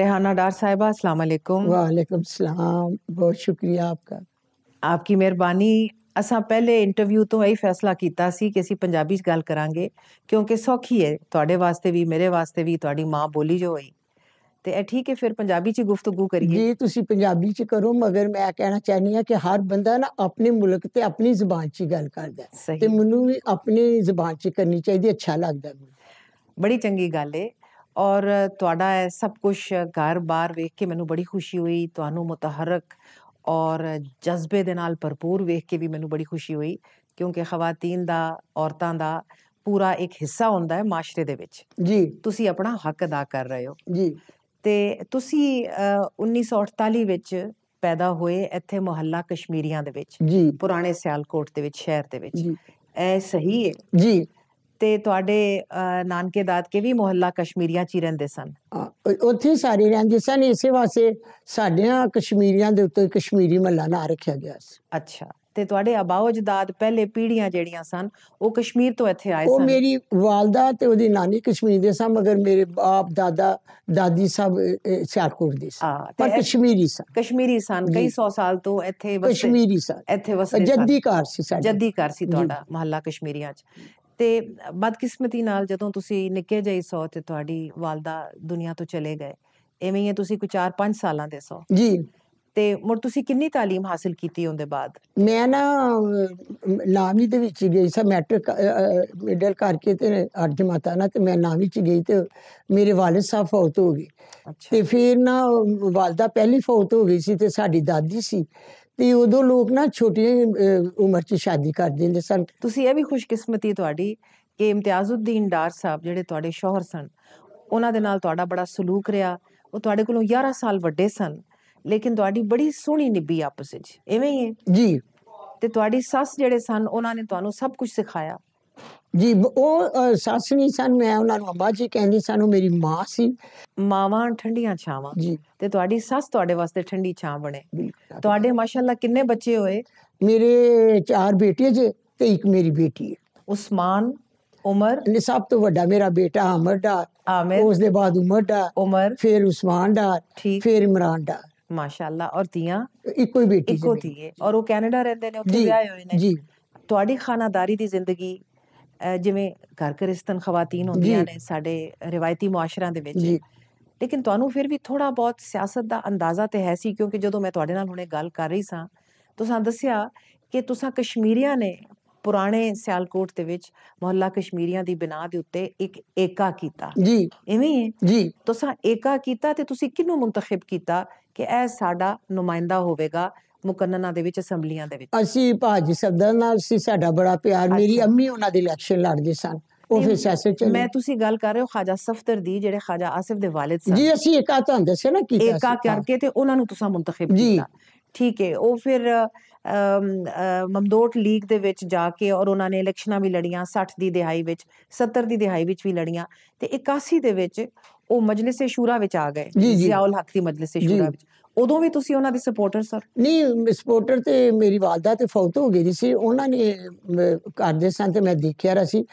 रेहाना डार साहिबा अस्सलाम वालेकुम वालेकुम सलाम बहुत शुक्रिया आपका आपकी मेहरबानी असा पहले इंटरव्यू तो यही फैसला किया कि अंजाबी गल करा क्योंकि सौखी है थोड़े वास्ते भी मेरे वास्ते भी थोड़ी माँ बोली जो हुई तो यह ठीक है फिर पंजाबी से गुफ्तगु करिए जी तुम पंजाबी करो मगर मैं कहना चाहनी हाँ कि हर बंदा ना अपने मुल्क से अपनी जुबान च गल कर दिया मैं भी अपनी जबान च करनी चाहिए अच्छा लगता बड़ी चंगी गल है ਔਰ ਤੁਹਾਡਾ ਸਭ ਕੁਝ ਘਰ-ਬਾਰ ਵੇਖ ਕੇ ਮੈਨੂੰ ਬੜੀ ਖੁਸ਼ੀ ਹੋਈ ਤੁਹਾਨੂੰ ਮੁਤਹਰਕ ਔਰ ਜਜ਼ਬੇ ਦੇ ਨਾਲ ਭਰਪੂਰ ਵੇਖ ਕੇ ਵੀ ਮੈਨੂੰ ਬੜੀ ਖੁਸ਼ੀ ਹੋਈ ਕਿਉਂਕਿ ਖਵਾਤੀਨ ਦਾ ਔਰਤਾਂ ਦਾ ਪੂਰਾ ਇੱਕ ਹਿੱਸਾ ਹੁੰਦਾ ਹੈ ਮਾਸ਼ਰੇ ਦੇ ਵਿੱਚ ਜੀ ਤੁਸੀਂ ਆਪਣਾ ਹੱਕ ਅਦਾ ਕਰ ਰਹੇ ਹੋ ਜੀ ਤੇ ਤੁਸੀਂ 1948 ਵਿੱਚ ਪੈਦਾ ਹੋਏ ਇੱਥੇ ਮੁਹੱਲਾ ਕਸ਼ਮੀਰੀਆਂ ਦੇ ਵਿੱਚ ਜੀ ਪੁਰਾਣੇ ਸਿਆਲਕੋਟ ਦੇ ਵਿੱਚ ਸ਼ਹਿਰ ਦੇ ਵਿੱਚ ਇਹ ਸਹੀ ਹੈ ਜੀ ਤੇ ਤੁਹਾਡੇ ਨਾਨਕੇ ਦਾਦਕੇ ਵੀ ਮੁਹੱਲਾ ਕਸ਼ਮੀਰੀਆਂ ਚ ਹੀ ਰਹਿੰਦੇ ਸਨ ਉੱਥੇ ਸਾਰੇ ਰਹਿੰਦੇ ਸਨ ਇਸੇ ਵਾਸਤੇ ਸਾਡਿਆਂ ਕਸ਼ਮੀਰੀਆਂ ਦੇ ਉੱਤੇ ਕਸ਼ਮੀਰੀ ਮਹੱਲਾ ਨਾਂ ਰੱਖਿਆ ਗਿਆ ਸੀ ਅੱਛਾ ਤੇ ਤੁਹਾਡੇ ਆਬਾਓ ਜਦਾਦ ਪਹਿਲੇ ਪੀੜ੍ਹੀਆਂ ਜਿਹੜੀਆਂ ਸਨ ਉਹ ਕਸ਼ਮੀਰ ਤੋਂ ਇੱਥੇ ਆਏ ਸਨ ਉਹ ਮੇਰੀ ਵਾਲਦਾ ਤੇ ਉਹਦੀ ਨਾਨੀ ਕਸ਼ਮੀਰ ਦੇ ਸਨ ਮਗਰ ਮੇਰੇ ਬਾਪ ਦਾਦਾ ਦਾਦੀ ਸਭ ਸਿਆਲਕੋਟ ਦੇ ਸਨ ਪਰ ਕਸ਼ਮੀਰੀ ਸਨ ਕਸ਼ਮੀਰੀ ਸਨ ਕਈ 100 ਸਾਲ ਤੋਂ ਇੱਥੇ ਵਸੇ ਕਸ਼ਮੀਰੀ ਸਨ ਇੱਥੇ ਵਸੇ ਜੱਦੀ ਘਰ ਸੀ ਸਾਡਾ ਜੱਦੀ ਘਰ ਸੀ ਤੁਹਾਡਾ ਮਹੱਲਾ ਕਸ਼ਮੀਰੀਆਂ ਚ ਤੇ ਬਦਕਿਸਮਤੀ ਨਾਲ ਜਦੋਂ ਤੁਸੀਂ ਨਿੱਕੇ ਜਿਹੇ ਸੌ ਤੇ ਤੁਹਾਡੀ ਵਾਲਦਾ ਦੁਨੀਆ ਤੋਂ ਚਲੇ ਗਏ ਐਵੇਂ ਹੀ ਤੁਸੀਂ ਕੋਈ 4-5 ਸਾਲਾਂ ਦੇ ਸੌ ਜੀ ਤੇ ਮੁਰ ਤੁਸੀਂ ਕਿੰਨੀ تعلیم ਹਾਸਲ ਕੀਤੀ ਉਹਦੇ ਬਾਅਦ ਮੈਂ ਨਾ ਨਾਮੀ ਦੇ ਵਿੱਚ ਗਈ ਸਾ ਮੈਟ੍ਰਿਕ ਮਿਡਲ ਕਰਕੇ ਤੇ ਅੱਠ ਮਾਤਾ ਨਾ ਤੇ ਮੈਂ ਨਾਮੀ ਚ ਗਈ ਤੇ ਮੇਰੇ ਵਾਲਿਦ ਸਾਹਿਬ ਫੌਤ ਹੋ ਗਏ ਤੇ ਫਿਰ ਨਾ ਵਾਲਦਾ ਪਹਿਲੀ ਫੌਤ ਹੋ ਗਈ ਸੀ ਤੇ ਸਾਡੀ ਦਾਦੀ ਸੀ ਤੇ ਉਦੋਂ ਲੋਕ ਨਾ ਛੋਟੀ ਉਮਰ 'ਚ ਸ਼ਾਦੀ ਕਰ ਦਿੰਦੇ ਸਨ ਤੁਸੀਂ ਇਹ ਵੀ ਖੁਸ਼ਕਿਸਮਤੀ ਤੁਹਾਡੀ ਕਿ ਇਮਤਿਆਜ਼ਉਦੀਨ ਡਾਰ ਸਾਹਿਬ ਜਿਹੜੇ ਤੁਹਾਡੇ ਸ਼ੋਹਰ ਸਨ ਉਹਨਾਂ ਦੇ ਨਾਲ ਤੁਹਾਡਾ ਬੜਾ ਸਲੂਕ ਰਿਹਾ ਉਹ ਤੁਹਾਡੇ ਕੋਲੋਂ 11 ਸਾਲ ਵੱਡੇ ਸਨ ਲੇਕਿਨ ਤੁਹਾਡੀ ਬੜੀ ਸੋਹਣੀ ਨਿੱਬੀ ਆਪਸ ਵਿੱਚ ਐਵੇਂ ਹੀ ਹੈ ਜੀ ਤੇ ਤੁਹਾਡੀ ਸੱਸ ਜਿਹੜੇ ਸਨ ਉਹਨਾਂ ਨੇ ਤੁਹਾਨੂੰ ਸਭ ਕੁਝ ਸਿਖਾਇਆ ਜੀ ਉਹ ਸੱਸ ਨਹੀਂ ਸਨ ਮੈਂ ਉਹਨਾਂ ਨੂੰ ਅੰਬਾ ਜੀ ਕਹਿੰਦੀ ਸਾਨੂੰ ਮੇਰੀ ਮਾਂ ਸੀ ਮਾਵਾਂ ਠੰਡੀਆਂ ਛਾਵਾਂ ਜੀ ਤੇ ਤੁਹਾਡੀ ਸੱਸ ਤੁਹਾਡੇ ਵਾਸਤੇ ਠੰਡੀ ਛਾਂ ਬਣੇ ਤੁਹਾਡੇ ਮਾਸ਼ਾਅੱਲਾ ਕਿੰਨੇ ਬੱਚੇ ਹੋਏ ਮੇਰੇ ਚਾਰ ਬੇਟੇ ਜੇ ਤੇ ਇੱਕ ਮੇਰੀ ਬੇਟੀ ਹੈ ਉਸਮਾਨ ਉਮਰ ਨੇ ਸਭ ਤੋਂ ਵੱਡਾ ਮੇਰਾ ਬੇਟਾ ਅਮਰ ਦਾ ਉਸ ਦੇ ਬਾਅਦ ਉਮਰ ਦਾ ਉਮਰ ਫਿਰ ਉਸਮਾਨ ਦਾ ਫਿਰ ਇਮਰਾਨ ਦਾ ਮਾਸ਼ਾਅੱਲਾ ਔਰ ਤੀਆਂ ਇੱਕੋ ਹੀ ਬੇਟੀ ਇੱਕੋ ਧੀ ਹੈ ਔਰ ਉਹ ਕੈਨੇਡਾ ਰਹਿੰਦੇ ਨੇ ਉੱਥੇ ਵਿਆਹੇ ਹੋਏ ਨੇ ਜੀ ਤੁਹਾਡੀ ਖਾਨਾਦਾਰੀ ਦੀ ਜ਼ਿੰਦਗੀ ਜਿਵੇਂ ਘਰ ਘਰਿਸਤਨ ਖਵਾਤੀਨ ਹੁੰਦੀਆਂ ਨੇ ਸਾਡੇ ਰਿਵਾਇਤੀ ਮਾਸ਼ਰਾਂ ਦੇ ਵਿੱਚ ਲੇਕਿਨ ਤੁਹਾਨੂੰ ਫਿਰ ਵੀ ਥੋੜਾ ਬਹੁਤ ਸਿਆਸਤ ਦਾ ਅੰਦਾਜ਼ਾ ਤੇ ਹੈ ਸੀ ਕਿਉਂਕਿ ਜਦੋਂ ਮੈਂ ਤੁਹਾਡੇ ਨਾਲ ਹੁਣੇ ਗੱਲ ਕਰ ਰਹੀ ਸਾਂ ਤੁਸੀਂ ਦੱਸਿਆ ਕਿ ਤੁਸੀਂ ਕਸ਼ਮੀਰੀਆਂ ਨੇ ਪੁਰਾਣੇ ਸਿਆਲਕੋਟ ਦੇ ਵਿੱਚ ਮੁਹੱਲਾ ਕਸ਼ਮੀਰੀਆਂ ਦੀ ਬਿਨਾ ਦੇ ਉੱਤੇ ਇੱਕ ਏਕਾ ਕੀਤਾ ਜੀ ਐਵੇਂ ਹੀ ਜੀ ਤੁਸੀਂ ਏਕਾ ਕੀਤਾ ਤੇ ਤੁਸੀਂ ਕਿਹਨੂੰ ਮੁੰਤਖਬ ਕੀਤਾ ਕਿ ਇਹ ਸਾਡਾ ਨੁਮਾਇੰਦਾ ਹੋਵੇਗਾ ਮੁਕੰਨਨਾ ਦੇ ਵਿੱਚ ਅਸੈਂਬਲੀਆਂ ਦੇ ਵਿੱਚ ਅਸੀਂ ਭਾਜੀ ਸਰਦਾਰ ਨਾਲ ਸੀ ਸਾਡਾ ਬੜਾ ਪਿਆਰ ਮੇਰੀ ਅੰਮੀ ਉਹਨਾਂ ਦੇ ਇਲੈਕਸ਼ਨ ਲੜਦੇ ਸਨ ਉਹ ਫਿਰ ਸਿਆਸਤ ਚ ਮੈਂ ਤੁਸੀਂ ਗੱਲ ਕਰ ਰਹੇ ਹੋ ਖਾਜਾ ਸਫਦਰ ਦੀ ਜਿਹੜੇ ਖਾਜਾ ਆਸਿਫ ਦੇ ਵਾਲਿਦ ਸਨ ਜੀ ਅਸੀਂ ਇਕਾ ਤਾਂ ਸੀ ਨਾ ਕੀਤਾ ਇਕਾ ਕਰਕੇ ਤੇ ਉਹਨਾਂ ਨੂੰ ਤੁਸੀਂ ਮੁੰਤਖਬ ਕੀਤਾ ਠੀਕ ਹੈ ਉਹ ਫਿਰ ਮਮਦੋਟ ਲੀਗ ਦੇ ਵਿੱਚ ਜਾ ਕੇ ਔਰ ਉਹਨਾਂ ਨੇ ਇਲੈਕਸ਼ਨਾਂ ਵੀ ਲੜੀਆਂ 60 ਦੀ ਦਿਹਾਈ ਵਿੱਚ 70 ਦੀ ਦਿਹਾਈ ਵਿੱਚ ਵੀ ਲੜੀਆਂ ਤੇ 81 ਦੇ ਵਿੱਚ ਉਹ ਮਜਲਿਸ-ਏ-ਸ਼ੂਰਾ ਵਿੱਚ ਆ ਗਏ ਜ਼ਿਆਉਲ ਹਕ ਦੀ ਮਜਲਿਸ-ਏ-ਸ਼ੂਰਾ ਵਿੱਚ ਉਦੋਂ ਵੀ ਤੁਸੀਂ ਉਹਨਾਂ ਦੇ ਸਪੋਰਟਰ ਸਰ ਨਹੀਂ ਸਪੋਰਟਰ ਤੇ ਮੇਰੀ ਵਾਲਦਾ ਤੇ ਫੌਤ ਹੋ ਗਈ ਸੀ ਉਹਨਾਂ ਨੇ ਕਰਦੇ ਸਨ ਤੇ ਮੈਂ ਦੇਖਿਆ ਰ ਸੀ